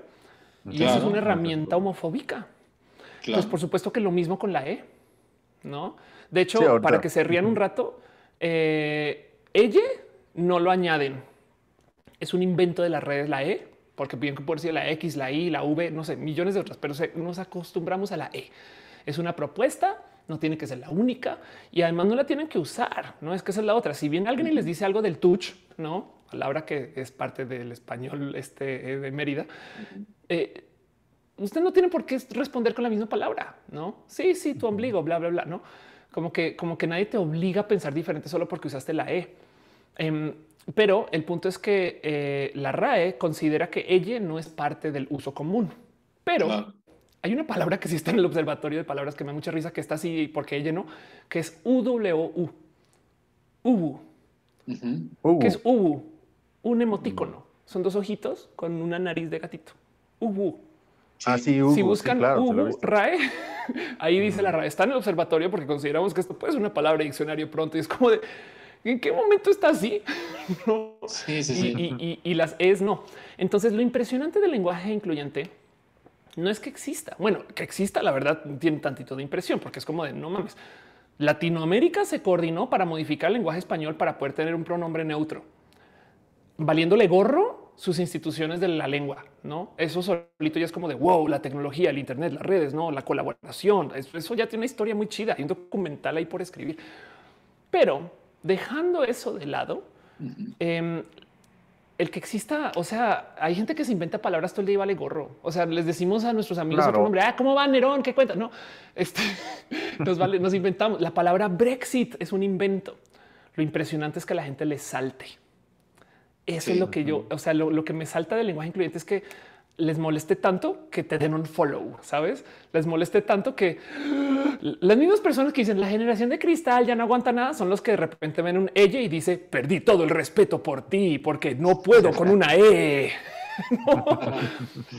y eso es una herramienta homofóbica. Pues por supuesto que lo mismo con la E no? De hecho, para que se rían un rato, eh, ella no lo añaden. Es un invento de las redes, la E, porque bien que por ser la X, la Y, la V, no sé, millones de otras, pero nos acostumbramos a la E. Es una propuesta, no tiene que ser la única y además no la tienen que usar. No es que esa es la otra. Si bien alguien les dice algo del touch, no palabra que es parte del español este, eh, de Mérida, usted no tiene por qué responder con la misma palabra, no? Sí, sí, tu ombligo, bla, bla, bla, no? Como que, como que nadie te obliga a pensar diferente solo porque usaste la E. Em, pero el punto es que eh, la RAE considera que ella no es parte del uso común, pero hay una palabra que sí está en el observatorio de palabras que me da mucha risa que está así porque ella no, que es UWU. Ubu. que es ubu, un emotícono. Mm. Son dos ojitos con una nariz de gatito. Ubu. Ah, si buscan RAE, ahí dice la RAE. Está en el observatorio porque consideramos que esto puede ser una palabra diccionario pronto. Y es como de en qué momento está así. ¿No? y, las es no. Entonces, lo impresionante del lenguaje incluyente no es que exista. Bueno, que exista, la verdad, tiene tantito de impresión porque es como de no mames. Latinoamérica se coordinó para modificar el lenguaje español para poder tener un pronombre neutro. Valiéndole gorro sus instituciones de la lengua, no? Eso solito ya es como de wow, la tecnología, el Internet, las redes, no la colaboración. Eso ya tiene una historia muy chida y un documental ahí por escribir. Pero dejando eso de lado, em, el que exista, o sea, hay gente que se inventa palabras todo el día y vale gorro. O sea, les decimos a nuestros amigos otro nombre, ah, ¿cómo va Nerón? ¿Qué cuenta? No, este, nos, vale, nos inventamos. La palabra Brexit es un invento. Lo impresionante es que la gente le salte. Eso es lo que yo, o sea, lo, que me salta del lenguaje incluyente es que les moleste tanto que te den un follow, sabes? Les moleste tanto que las mismas personas que dicen la generación de cristal ya no aguanta nada son los que de repente ven un ella y dice perdí todo el respeto por ti porque no puedo con una E. no.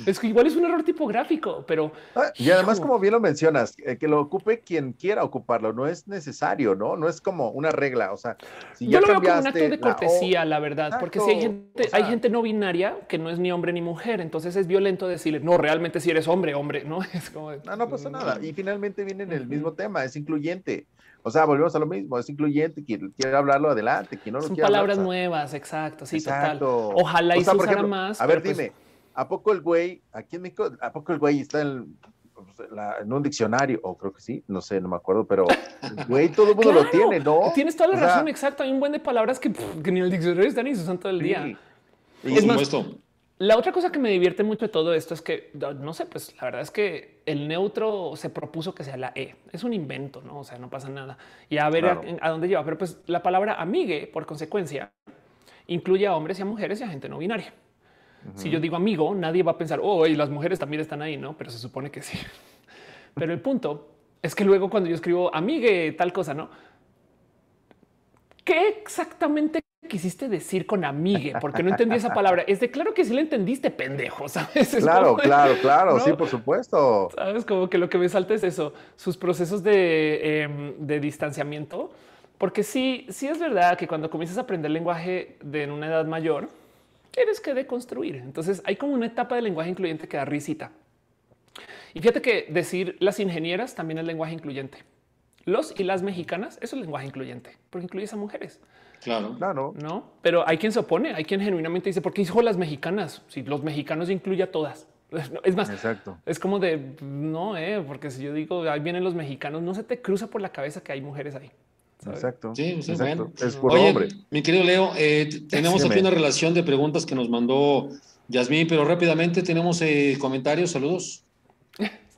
Es que igual es un error tipográfico, pero. Ah, y además, como bien lo mencionas, eh, que lo ocupe quien quiera ocuparlo, no es necesario, ¿no? No es como una regla. O sea, yo lo veo como un acto de cortesía, la, verdad, porque si hay gente, hay gente no binaria que no es ni hombre ni mujer, entonces es violento decirle, no, realmente si eres hombre, hombre, no es como. No, no pasa mm, nada. Y finalmente viene en el mismo tema, es incluyente. O sea, volvemos a lo mismo, es incluyente, quien quiera hablarlo, adelante, quien no Son lo quiera. palabras nuevas, exacto, sí, exacto. total. Ojalá y más. A ver, pues dime, ¿a poco el güey, aquí en México, ¿a poco el güey está en, pues, un diccionario, o creo que sí, no sé, no me acuerdo, pero güey, todo el mundo lo tiene, ¿no? Tienes toda la razón, exacto. Hay un buen de palabras que, ni en ni el diccionario están ni se usan todo el día. Y, es más, esto. La otra cosa que me divierte mucho de todo esto es que no sé, pues la verdad es que el neutro se propuso que sea la E. Es un invento, no? O sea, no pasa nada. Y a ver a, dónde lleva. Pero pues la palabra amigue, por consecuencia, incluye a hombres y a mujeres y a gente no binaria. Si yo digo amigo, nadie va a pensar, oh, y las mujeres también están ahí, no? Pero se supone que sí. Pero el punto es que luego cuando yo escribo amigue, tal cosa, no? ¿Qué exactamente quisiste decir con amigue? Porque no entendí esa palabra. Es de claro que sí la entendiste, pendejo, claro, claro, claro, sí, por supuesto. Sabes, como que lo que me salta es eso, sus procesos de, em, distanciamiento. Porque sí, sí es verdad que cuando comienzas a aprender lenguaje de una edad mayor, tienes que deconstruir. Entonces hay como una etapa de lenguaje incluyente que da risita. Y fíjate que decir las ingenieras también es lenguaje incluyente. Los y las mexicanas, es es lenguaje incluyente, porque incluye a mujeres. Claro. Claro. No, pero hay quien se opone, hay quien genuinamente dice, ¿por qué hizo las mexicanas? Si los mexicanos incluye a todas. Es más, Exacto. es como de no, eh, porque si yo digo ahí vienen los mexicanos, no se te cruza por la cabeza que hay mujeres ahí. Exacto. Sí, Es por Oye, Mi querido Leo, eh, tenemos aquí una relación de preguntas que nos mandó Yasmín, pero rápidamente tenemos eh, comentarios, saludos.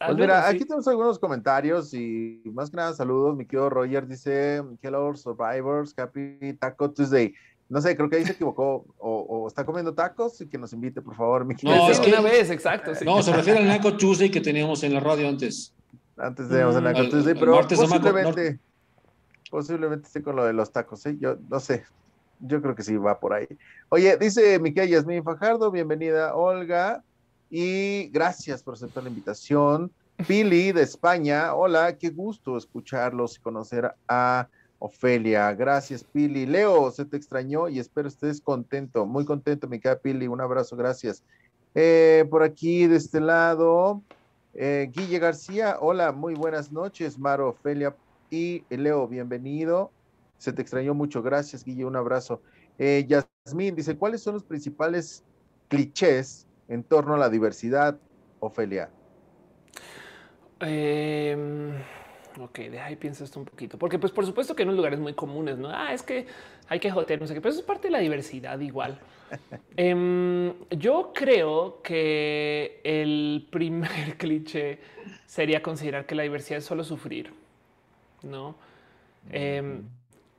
Pues mira, aquí tenemos algunos comentarios y más que nada saludos. Mi querido Roger dice, hello survivors, happy taco Tuesday. No sé, creo que ahí se equivocó o, está comiendo tacos y que nos invite, por favor, mi No, es que una vez, exacto. No, se refiere al Naco Tuesday que teníamos en la radio antes. Antes teníamos el Naco Tuesday, pero posiblemente, posiblemente esté con lo de los tacos, ¿eh? Yo no sé, yo creo que sí va por ahí. Oye, dice Miquel Yasmin Fajardo, bienvenida Olga y gracias por aceptar la invitación. Pili de España, hola, qué gusto escucharlos y conocer a Ofelia. Gracias, Pili. Leo, se te extrañó y espero estés contento, muy contento, mi cara Pili. Un abrazo, gracias. Eh, por aquí, de este lado, eh, Guille García, hola, muy buenas noches, Maro, Ofelia y Leo, bienvenido. Se te extrañó mucho, gracias, Guille, un abrazo. Eh, Yasmín dice, ¿cuáles son los principales clichés en torno a la diversidad, Ofelia? Em, ok, deja ahí piensa esto un poquito, porque pues por supuesto que en los lugares muy comunes, ¿no? Ah, es que hay que joder, no sé qué, pero eso es parte de la diversidad igual. Em, yo creo que el primer cliché sería considerar que la diversidad es solo sufrir, ¿no? Em,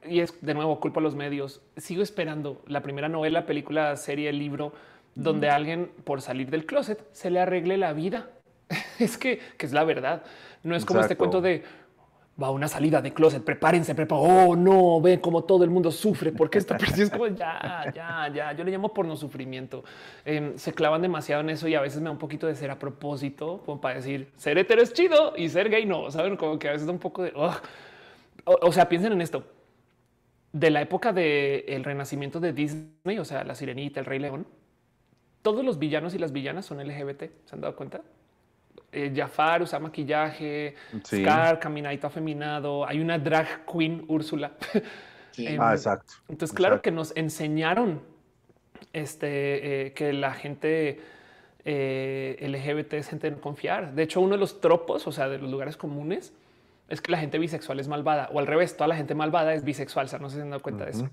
y es de nuevo culpa a los medios. Sigo esperando la primera novela, película, serie, libro donde alguien por salir del closet se le arregle la vida. es que, es la verdad. No es como este cuento de va una salida de closet, prepárense, prepárense. Oh, no, ven como todo el mundo sufre porque esta persona es como ya, ya, ya. Yo le llamo porno sufrimiento. Em, se clavan demasiado en eso y a veces me da un poquito de ser a propósito como para decir ser hetero es chido y ser gay no. Saben como que a veces da un poco de. O, sea, piensen en esto de la época del renacimiento de Disney, o sea, la sirenita, el rey león todos los villanos y las villanas son LGBT. ¿Se han dado cuenta? Eh, Jafar usa maquillaje, Scar, caminadito afeminado. Hay una drag queen, Úrsula. Em, ah, exacto. Entonces, claro que nos enseñaron este, eh, que la gente eh, LGBT es gente de no confiar. De hecho, uno de los tropos, o sea, de los lugares comunes, es que la gente bisexual es malvada o al revés, toda la gente malvada es bisexual. O sea, no se han dado cuenta de eso.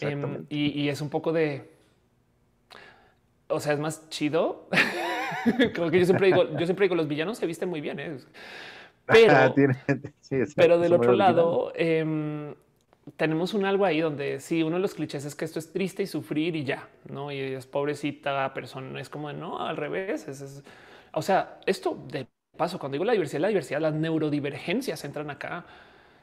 Em, y, es un poco de o sea, es más chido. Creo que yo siempre digo, yo siempre digo, los villanos se visten muy bien. ¿eh? Pero, pero del otro lado, em, tenemos un algo ahí donde sí, uno de los clichés es que esto es triste y sufrir y ya, no? Y es pobrecita persona. Es como no, al revés. o sea, esto de paso, cuando digo la diversidad, la diversidad, las neurodivergencias entran acá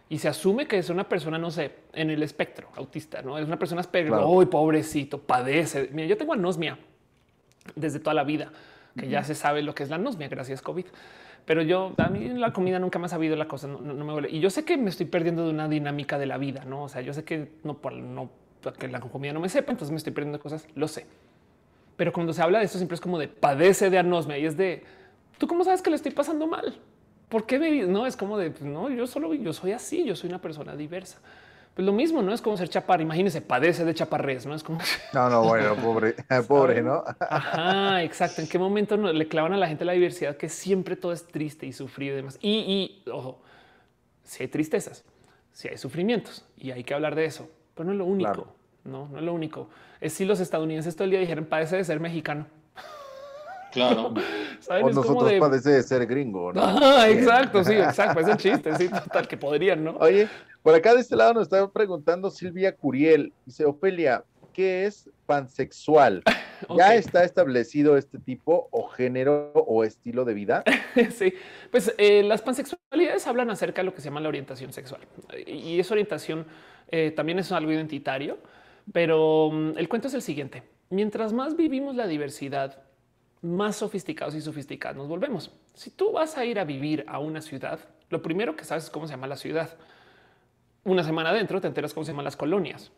y se asume que es una persona, no sé, en el espectro autista, no es una persona, pero pobrecito, padece. Mira, yo tengo anosmia desde toda la vida, que ya se sabe lo que es la anosmia gracias COVID. Pero yo, a mí la comida nunca me ha sabido la cosa, no, me huele. Y yo sé que me estoy perdiendo de una dinámica de la vida, ¿no? O sea, yo sé que no, no, que la comida no me sepa, entonces me estoy perdiendo cosas, lo sé. Pero cuando se habla de esto siempre es como de padece de anosmia y es de, ¿tú cómo sabes que le estoy pasando mal? ¿Por qué me...? No, es como de, pues, no, yo solo, yo soy así, yo soy una persona diversa pues lo mismo, ¿no? Es como ser chapar. Imagínense, padece de chaparres, ¿no? Es como... No, no, bueno, pobre, pobre, ¿no? Ajá, exacto. ¿En qué momento le clavan a la gente la diversidad que siempre todo es triste y sufrido y demás? Y, ojo, si hay tristezas, si hay sufrimientos y hay que hablar de eso, pero no es lo único. No, no es lo único. Es si los estadounidenses todo el día dijeron padece de ser mexicano. Claro. O nosotros padece de ser gringo, ¿no? Ah, exacto, sí, exacto. Es el chiste, sí, total, que podrían, ¿no? Oye, por acá de este lado nos está preguntando Silvia Curiel. Dice, Ofelia, ¿qué es pansexual? ¿Ya está establecido este tipo o género o estilo de vida? sí, pues eh, las pansexualidades hablan acerca de lo que se llama la orientación sexual. Y esa orientación eh, también es algo identitario, pero mm, el cuento es el siguiente. Mientras más vivimos la diversidad, más sofisticados y sofisticados nos volvemos. Si tú vas a ir a vivir a una ciudad, lo primero que sabes es cómo se llama la ciudad una semana adentro te enteras cómo se llaman las colonias.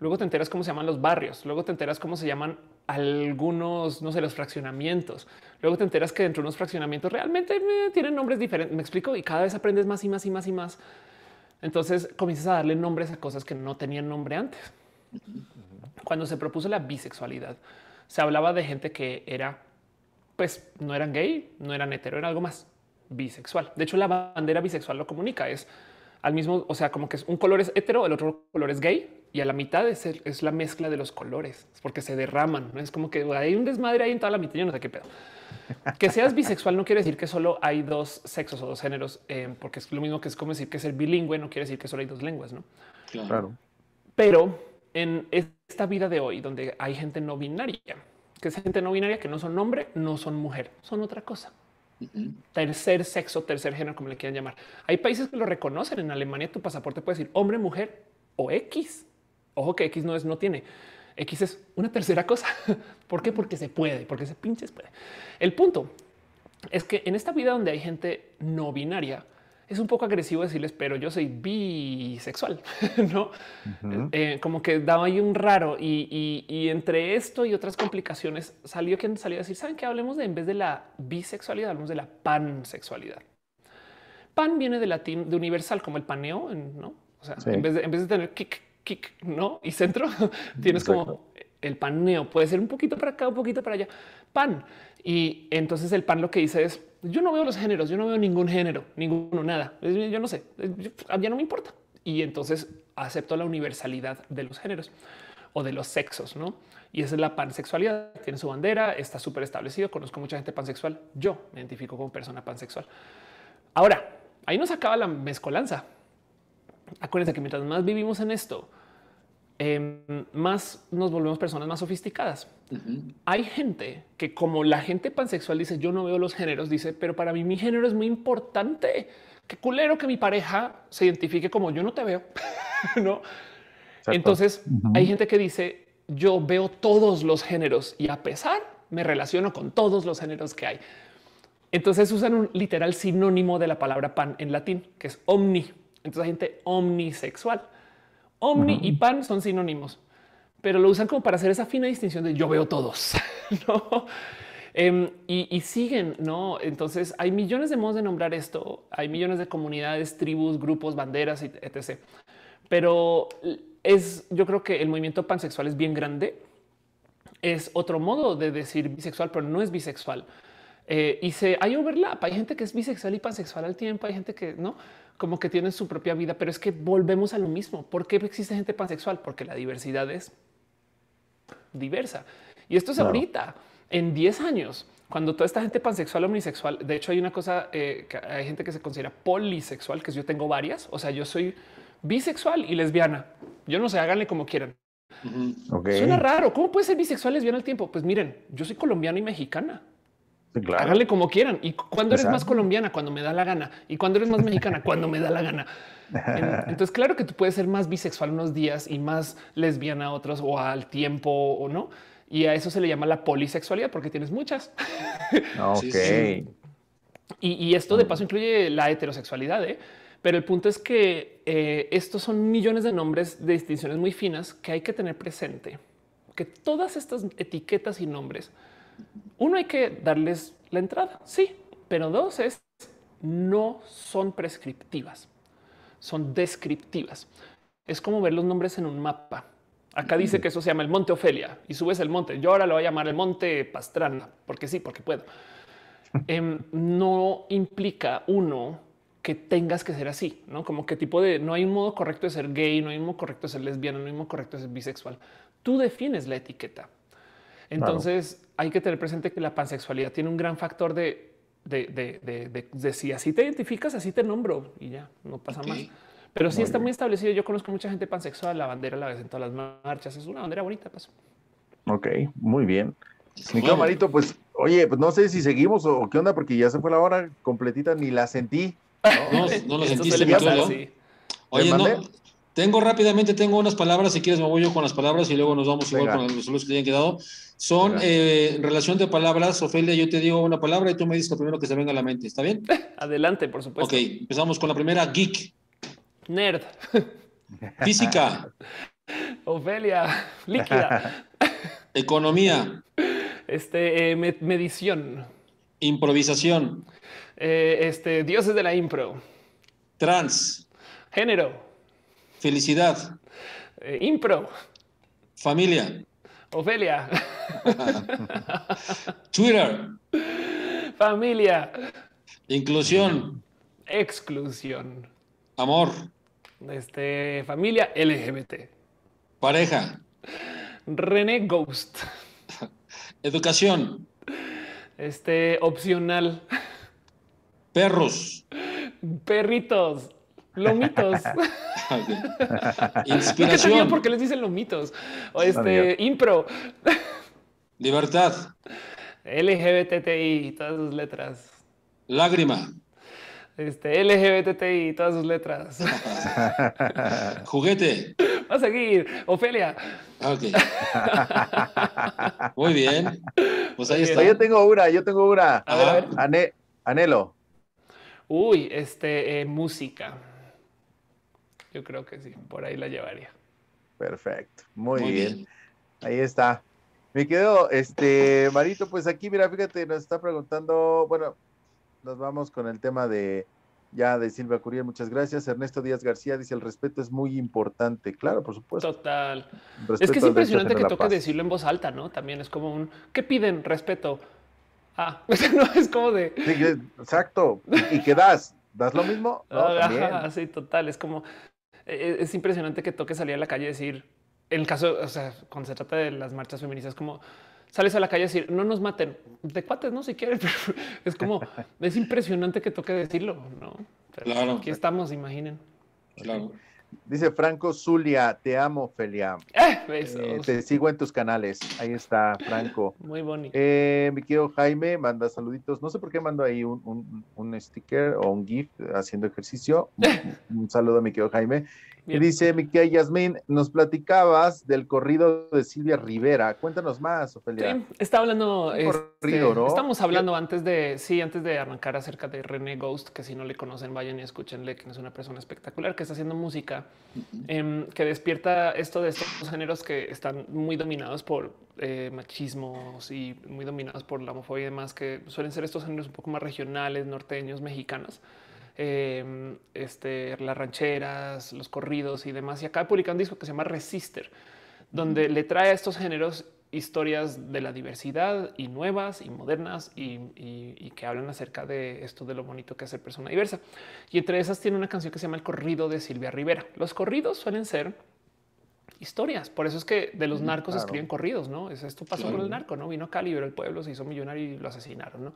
Luego te enteras cómo se llaman los barrios. Luego te enteras cómo se llaman algunos, no sé, los fraccionamientos. Luego te enteras que dentro de unos fraccionamientos realmente eh, tienen nombres diferentes. Me explico y cada vez aprendes más y más y más y más. Entonces comienzas a darle nombres a cosas que no tenían nombre antes. Cuando se propuso la bisexualidad, se hablaba de gente que era, pues no eran gay, no eran hetero, era algo más bisexual. De hecho, la bandera bisexual lo comunica. Es al mismo, o sea, como que un color es hetero, el otro color es gay y a la mitad es, la mezcla de los colores, porque se derraman. ¿no? Es como que hay un desmadre ahí en toda la mitad. Yo no sé qué pedo. Que seas bisexual no quiere decir que solo hay dos sexos o dos géneros, eh, porque es lo mismo que es como decir que ser bilingüe, no quiere decir que solo hay dos lenguas, no? Claro. Pero en esta vida de hoy, donde hay gente no binaria, que es gente no binaria que no son hombre, no son mujer, son otra cosa tercer sexo, tercer género, como le quieran llamar. Hay países que lo reconocen. En Alemania tu pasaporte puede decir hombre, mujer o X. Ojo que X no es, no tiene. X es una tercera cosa. ¿Por qué? Porque se puede, porque se pinches puede. El punto es que en esta vida donde hay gente no binaria, es un poco agresivo decirles, pero yo soy bisexual, no eh, como que daba ahí un raro. Y, entre esto y otras complicaciones salió quien salió a decir, saben que hablemos de en vez de la bisexualidad, hablemos de la pansexualidad. Pan viene de latín de universal, como el paneo, no? O sea, en, vez de, tener kick, kick, no y centro, tienes como el paneo puede ser un poquito para acá, un poquito para allá. Pan. Y entonces el pan lo que dice es yo no veo los géneros, yo no veo ningún género, ninguno, nada. Yo no sé, ya no me importa. Y entonces acepto la universalidad de los géneros o de los sexos, ¿no? Y esa es la pansexualidad. Tiene su bandera, está súper establecido. Conozco mucha gente pansexual. Yo me identifico como persona pansexual. Ahora, ahí nos acaba la mezcolanza. Acuérdense que mientras más vivimos en esto, Em, más nos volvemos personas más sofisticadas. Hay gente que como la gente pansexual dice, yo no veo los géneros, dice, pero para mí mi género es muy importante. Qué culero que mi pareja se identifique como yo no te veo, ¿no? Entonces hay gente que dice, yo veo todos los géneros y a pesar me relaciono con todos los géneros que hay. Entonces usan un literal sinónimo de la palabra pan en latín, que es omni. Entonces hay gente omnisexual Omni y pan son sinónimos, pero lo usan como para hacer esa fina distinción de yo veo todos. Em, y, siguen, ¿no? Entonces hay millones de modos de nombrar esto, hay millones de comunidades, tribus, grupos, banderas, etc. Pero es, yo creo que el movimiento pansexual es bien grande, es otro modo de decir bisexual, pero no es bisexual. Eh, y se, hay overlap, hay gente que es bisexual y pansexual al tiempo, hay gente que no como que tienen su propia vida, pero es que volvemos a lo mismo. ¿Por qué existe gente pansexual? Porque la diversidad es diversa. Y esto es ahorita, en 10 años, cuando toda esta gente pansexual, homosexual. de hecho hay una cosa, eh, que hay gente que se considera polisexual, que yo tengo varias, o sea, yo soy bisexual y lesbiana. Yo no sé, háganle como quieran. Suena raro. ¿Cómo puede ser bisexual lesbiana al tiempo? Pues miren, yo soy colombiana y mexicana. Claro. Háganle como quieran. Y cuando eres más colombiana, cuando me da la gana. Y cuando eres más mexicana, cuando me da la gana. Entonces, claro que tú puedes ser más bisexual unos días y más lesbiana otros o al tiempo o no. Y a eso se le llama la polisexualidad porque tienes muchas. Ok. Y, esto de mm. paso incluye la heterosexualidad. ¿eh? Pero el punto es que eh, estos son millones de nombres de distinciones muy finas que hay que tener presente. Que todas estas etiquetas y nombres uno hay que darles la entrada, sí, pero dos es no son prescriptivas, son descriptivas. Es como ver los nombres en un mapa. Acá dice que eso se llama el Monte Ofelia y subes el monte. Yo ahora lo voy a llamar el Monte Pastrana, porque sí, porque puedo. Em, no implica uno que tengas que ser así, no como qué tipo de no hay un modo correcto de ser gay, no hay un modo correcto de ser lesbiana, no hay un modo correcto de ser bisexual. Tú defines la etiqueta entonces hay que tener presente que la pansexualidad tiene un gran factor de, de, de, de si así te identificas, así te nombro y ya no pasa más. Pero sí está muy establecido. Yo conozco mucha gente pansexual, la bandera la ves en todas las marchas. Es una bandera bonita. Pues. Ok, muy bien. Mi camarito, pues, oye, pues no sé si seguimos o qué onda, porque ya se fue la hora completita, ni la sentí. No, no, la sentí, Oye, no, tengo rápidamente, tengo unas palabras, si quieres me voy yo con las palabras y luego nos vamos igual con los saludos que te hayan quedado. Son eh, relación de palabras, Ofelia, yo te digo una palabra y tú me dices lo primero que se venga a la mente, ¿está bien? Adelante, por supuesto. Ok, empezamos con la primera, geek. Nerd. Física. Ofelia, líquida. Economía. Este, eh, medición. Improvisación. Eh, este, dioses de la impro. Trans. Género. Felicidad. Eh, impro. Familia. Ofelia. Twitter. Familia. Inclusión. Exclusión. Amor. Este, familia LGBT. Pareja. René Ghost. Educación. Este, opcional. Perros. Perritos. Lomitos. Inspiración. ¿Por porque les dicen lomitos. O este, impro. Libertad. LGBTI, todas sus letras. Lágrima. Este, LGBTI, todas sus letras. Juguete. Va a seguir, Ofelia. Ok. Muy bien. Pues ahí está. Yo tengo una, yo tengo una. A ver, anhelo. Uy, este, eh, música. Yo creo que sí, por ahí la llevaría. Perfecto, muy, bien. Ahí está. Me quedo, este, Marito, pues aquí, mira, fíjate, nos está preguntando, bueno, nos vamos con el tema de ya de Silvia Curiel, muchas gracias. Ernesto Díaz García dice, el respeto es muy importante, claro, por supuesto. Total. es que es impresionante que toque decirlo en voz alta, ¿no? También es como un, ¿qué piden? Respeto. Ah, no, es como de... exacto. ¿Y qué das? ¿Das lo mismo? No, sí, total, es como, e, e, es impresionante que toque salir a la calle y decir, en el caso, o sea, cuando se trata de las marchas feministas, como sales a la calle a decir, no nos maten, de cuates, no si quieres. es como, es impresionante que toque decirlo, ¿no? claro. Aquí estamos, imaginen. Dice Franco Zulia, te amo, Felia. Ah, eh, te sigo en tus canales. Ahí está, Franco. Muy bonito. Eh, mi querido Jaime, manda saluditos. No sé por qué mando ahí un, sticker o un GIF haciendo ejercicio. un, saludo a mi querido Jaime. Y dice Miquel Yasmín, nos platicabas del corrido de Silvia Rivera. Cuéntanos más, Ofelia. Sí, está hablando. Este, estamos hablando antes de, sí, antes de arrancar acerca de René Ghost, que si no le conocen, vayan y escúchenle, que es una persona espectacular que está haciendo música em, que despierta esto de estos géneros que están muy dominados por eh, machismos y muy dominados por la homofobia y demás, que suelen ser estos géneros un poco más regionales, norteños, mexicanos. Em, este, las rancheras, los corridos y demás. Y acá publica un disco que se llama Resister, donde le trae a estos géneros historias de la diversidad y nuevas y modernas y, y, que hablan acerca de esto de lo bonito que es ser persona diversa. Y entre esas tiene una canción que se llama El corrido de Silvia Rivera. Los corridos suelen ser historias. Por eso es que de los mm, narcos escriben corridos, ¿no? Es esto pasó con el narco, ¿no? Vino Cali liberó el pueblo, se hizo millonario y lo asesinaron, ¿no?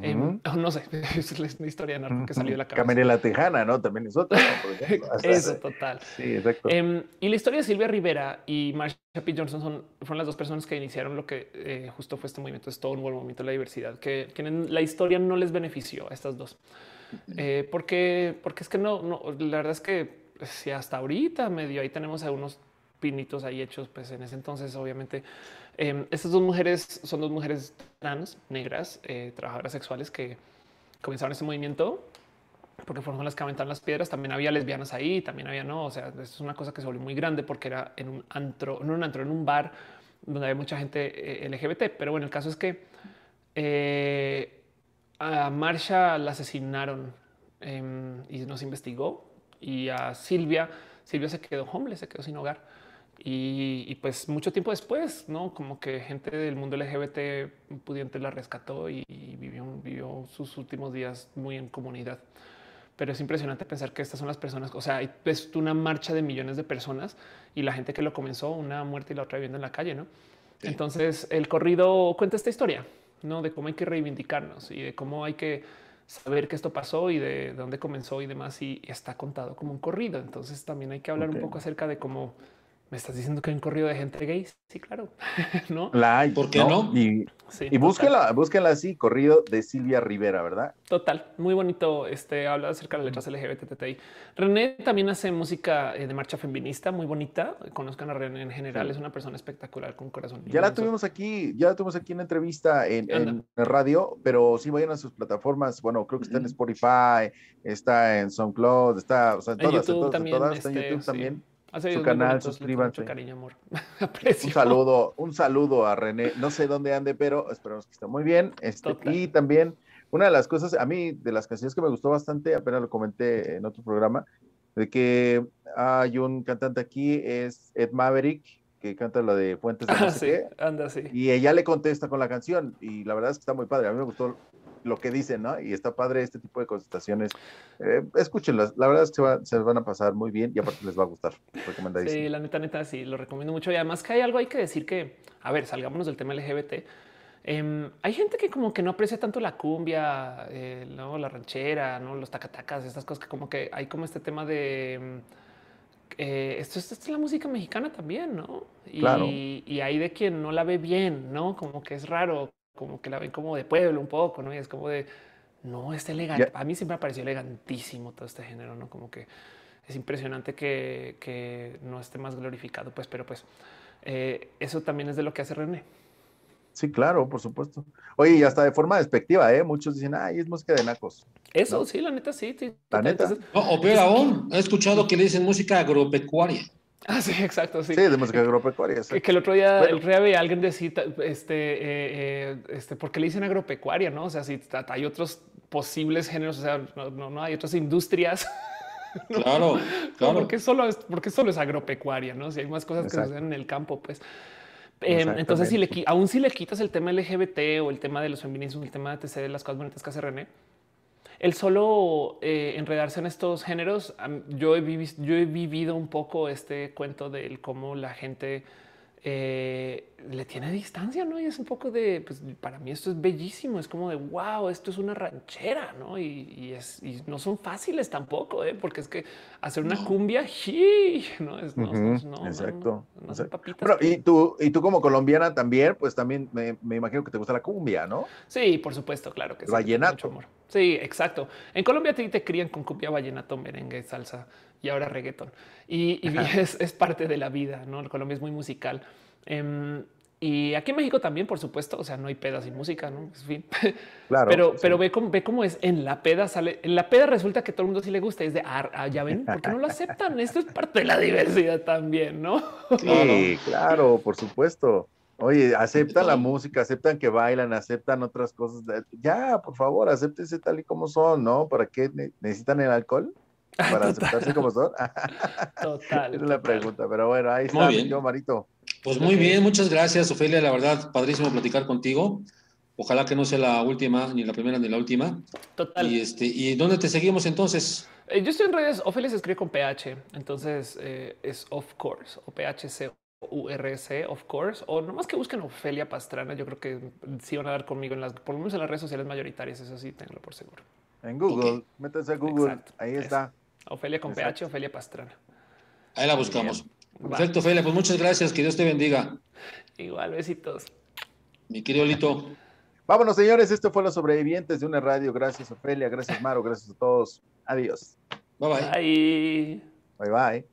Em, no sé, es una historia de narco que salió de la cabeza. la Tejana, ¿no? También es otra. eso, total. Sí, exacto. Em, y la historia de Silvia Rivera y Marsha P. Johnson son, fueron las dos personas que iniciaron lo que eh, justo fue este movimiento Stonewall, el movimiento de la diversidad, que, que la historia no les benefició a estas dos. Eh, porque, porque es que no, no, la verdad es que si hasta ahorita medio ahí tenemos a unos pinitos ahí hechos, pues en ese entonces, obviamente, em, estas dos mujeres son dos mujeres trans, negras, eh, trabajadoras sexuales que comenzaron ese movimiento porque fueron las que aventaron las piedras. También había lesbianas ahí, también había no. O sea, es una cosa que se volvió muy grande porque era en un antro, no un antro, en un bar donde había mucha gente eh, LGBT. Pero bueno, el caso es que eh, a Marsha la asesinaron eh, y nos investigó y a Silvia, Silvia se quedó homeless, se quedó sin hogar. Y, pues mucho tiempo después, no como que gente del mundo LGBT pudiente la rescató y, vivió, sus últimos días muy en comunidad. Pero es impresionante pensar que estas son las personas. O sea, es una marcha de millones de personas y la gente que lo comenzó, una muerte y la otra viviendo en la calle. No, entonces el corrido cuenta esta historia, no de cómo hay que reivindicarnos y de cómo hay que saber que esto pasó y de dónde comenzó y demás. Y está contado como un corrido. Entonces también hay que hablar un poco acerca de cómo ¿Me estás diciendo que hay un corrido de gente gay? Sí, claro. ¿No? hay. ¿Por qué no? Y, sí, y búsquela, así, corrido de Silvia Rivera, ¿verdad? Total. Muy bonito. Este habla acerca de las letras mm. LGBTTI. René también hace música eh, de marcha feminista, muy bonita. Conozcan a René en general. Es una persona espectacular con corazón. Ya la tuvimos aquí, ya la tuvimos aquí en entrevista en, radio, pero sí vayan a sus plataformas. Bueno, creo que está en Spotify, está en SoundCloud, está en, todas, YouTube en todas, este, también su canal, suscríbanse. Cariño, amor. un saludo, un saludo a René. No sé dónde ande, pero esperamos que esté muy bien. Este, y también, una de las cosas, a mí, de las canciones que me gustó bastante, apenas lo comenté en otro programa, de que hay un cantante aquí, es Ed Maverick, que canta la de Fuentes de ah, anda, sí. Y ella le contesta con la canción, y la verdad es que está muy padre. A mí me gustó lo que dicen, ¿no? Y está padre este tipo de constataciones. Eh, escúchenlas, la verdad es que se, van a pasar muy bien y aparte les va a gustar. Sí, la neta, neta, sí, lo recomiendo mucho. Y además que hay algo hay que decir que, a ver, salgámonos del tema LGBT. Em, hay gente que como que no aprecia tanto la cumbia, eh, ¿no? la ranchera, ¿no? los tacatacas, estas cosas que como que hay como este tema de... Em, eh, esto, es la música mexicana también, ¿no? Y, y, hay de quien no la ve bien, ¿no? Como que es raro, como que la ven como de pueblo un poco, ¿no? Y es como de, no, es elegante. A mí siempre me pareció elegantísimo todo este género, ¿no? Como que es impresionante que, no esté más glorificado, pues, pero pues eh, eso también es de lo que hace René. Sí, claro, por supuesto. Oye, y hasta de forma despectiva, ¿eh? Muchos dicen, ay, es música de nacos. Eso, sí, la neta, sí. la neta. o pero aún, he escuchado que le dicen música agropecuaria. Ah, sí, exacto. Sí, sí de agropecuaria. Que, el otro día, el alguien decía, este, eh, eh, este, ¿por le dicen agropecuaria? No, o sea, si hay otros posibles géneros, o sea, no, hay otras industrias. Claro, claro. Porque solo es, porque solo es agropecuaria, no? Si hay más cosas que suceden en el campo, pues. Em, entonces, si le, aún si le quitas el tema LGBT o el tema de los feminismos, el tema de de las cosas bonitas que hace René, el solo eh, enredarse en estos géneros, yo he, yo he vivido un poco este cuento de cómo la gente eh, le tiene distancia, ¿no? Y es un poco de, pues para mí esto es bellísimo, es como de, wow, esto es una ranchera, ¿no? Y, no son fáciles tampoco, ¿eh? porque es que hacer una cumbia, ¿no? Es, no, exacto. No, y, tú, y tú como colombiana también, pues también me, imagino que te gusta la cumbia, ¿no? Sí, por supuesto, claro que sí. Vallenato. amor. Sí, exacto. En Colombia te, te crían con cumbia, vallenato, merengue, salsa y ahora reggaeton Y, es, parte de la vida, ¿no? Colombia es muy musical. Em, y aquí en México también, por supuesto, o sea, no hay pedas sin música, ¿no? Claro. Pero, pero ve, cómo, ve cómo es en la peda, sale, en la peda resulta que todo el mundo sí le gusta, es de, ah, ah ya ven, ¿por qué no lo aceptan, esto es parte de la diversidad también, ¿no? Sí, claro, por supuesto. Oye, aceptan la música, aceptan que bailan, aceptan otras cosas. Eh, ya, por favor, acéptense tal y como son, ¿no? ¿Para qué necesitan el alcohol? Ah, para aceptarse como son? total. es la pregunta, pero bueno, ahí está, Yo, Marito. Pues muy bien, muchas gracias, Ofelia. La verdad, padrísimo platicar contigo. Ojalá que no sea la última, ni la primera, ni la última. Total. ¿Y, este, ¿y dónde te seguimos entonces? Eh, yo estoy en redes, Ofelia se escribe con PH, entonces eh, es of course, o PHC. URC, of course, o nomás que busquen Ofelia Pastrana. Yo creo que sí van a dar conmigo en las, por lo menos en las redes sociales mayoritarias. Eso sí, tenganlo por seguro. En Google, métase a Google. Ahí está. Ofelia con PH, Ofelia Pastrana. Ahí la buscamos. Perfecto, Ofelia. Pues muchas gracias. Que Dios te bendiga. Igual, besitos. Mi querido Vámonos, señores. Esto fue Los Sobrevivientes de una radio. Gracias, Ofelia. Gracias, Maro. Gracias a todos. Adiós. bye. Bye, bye. bye.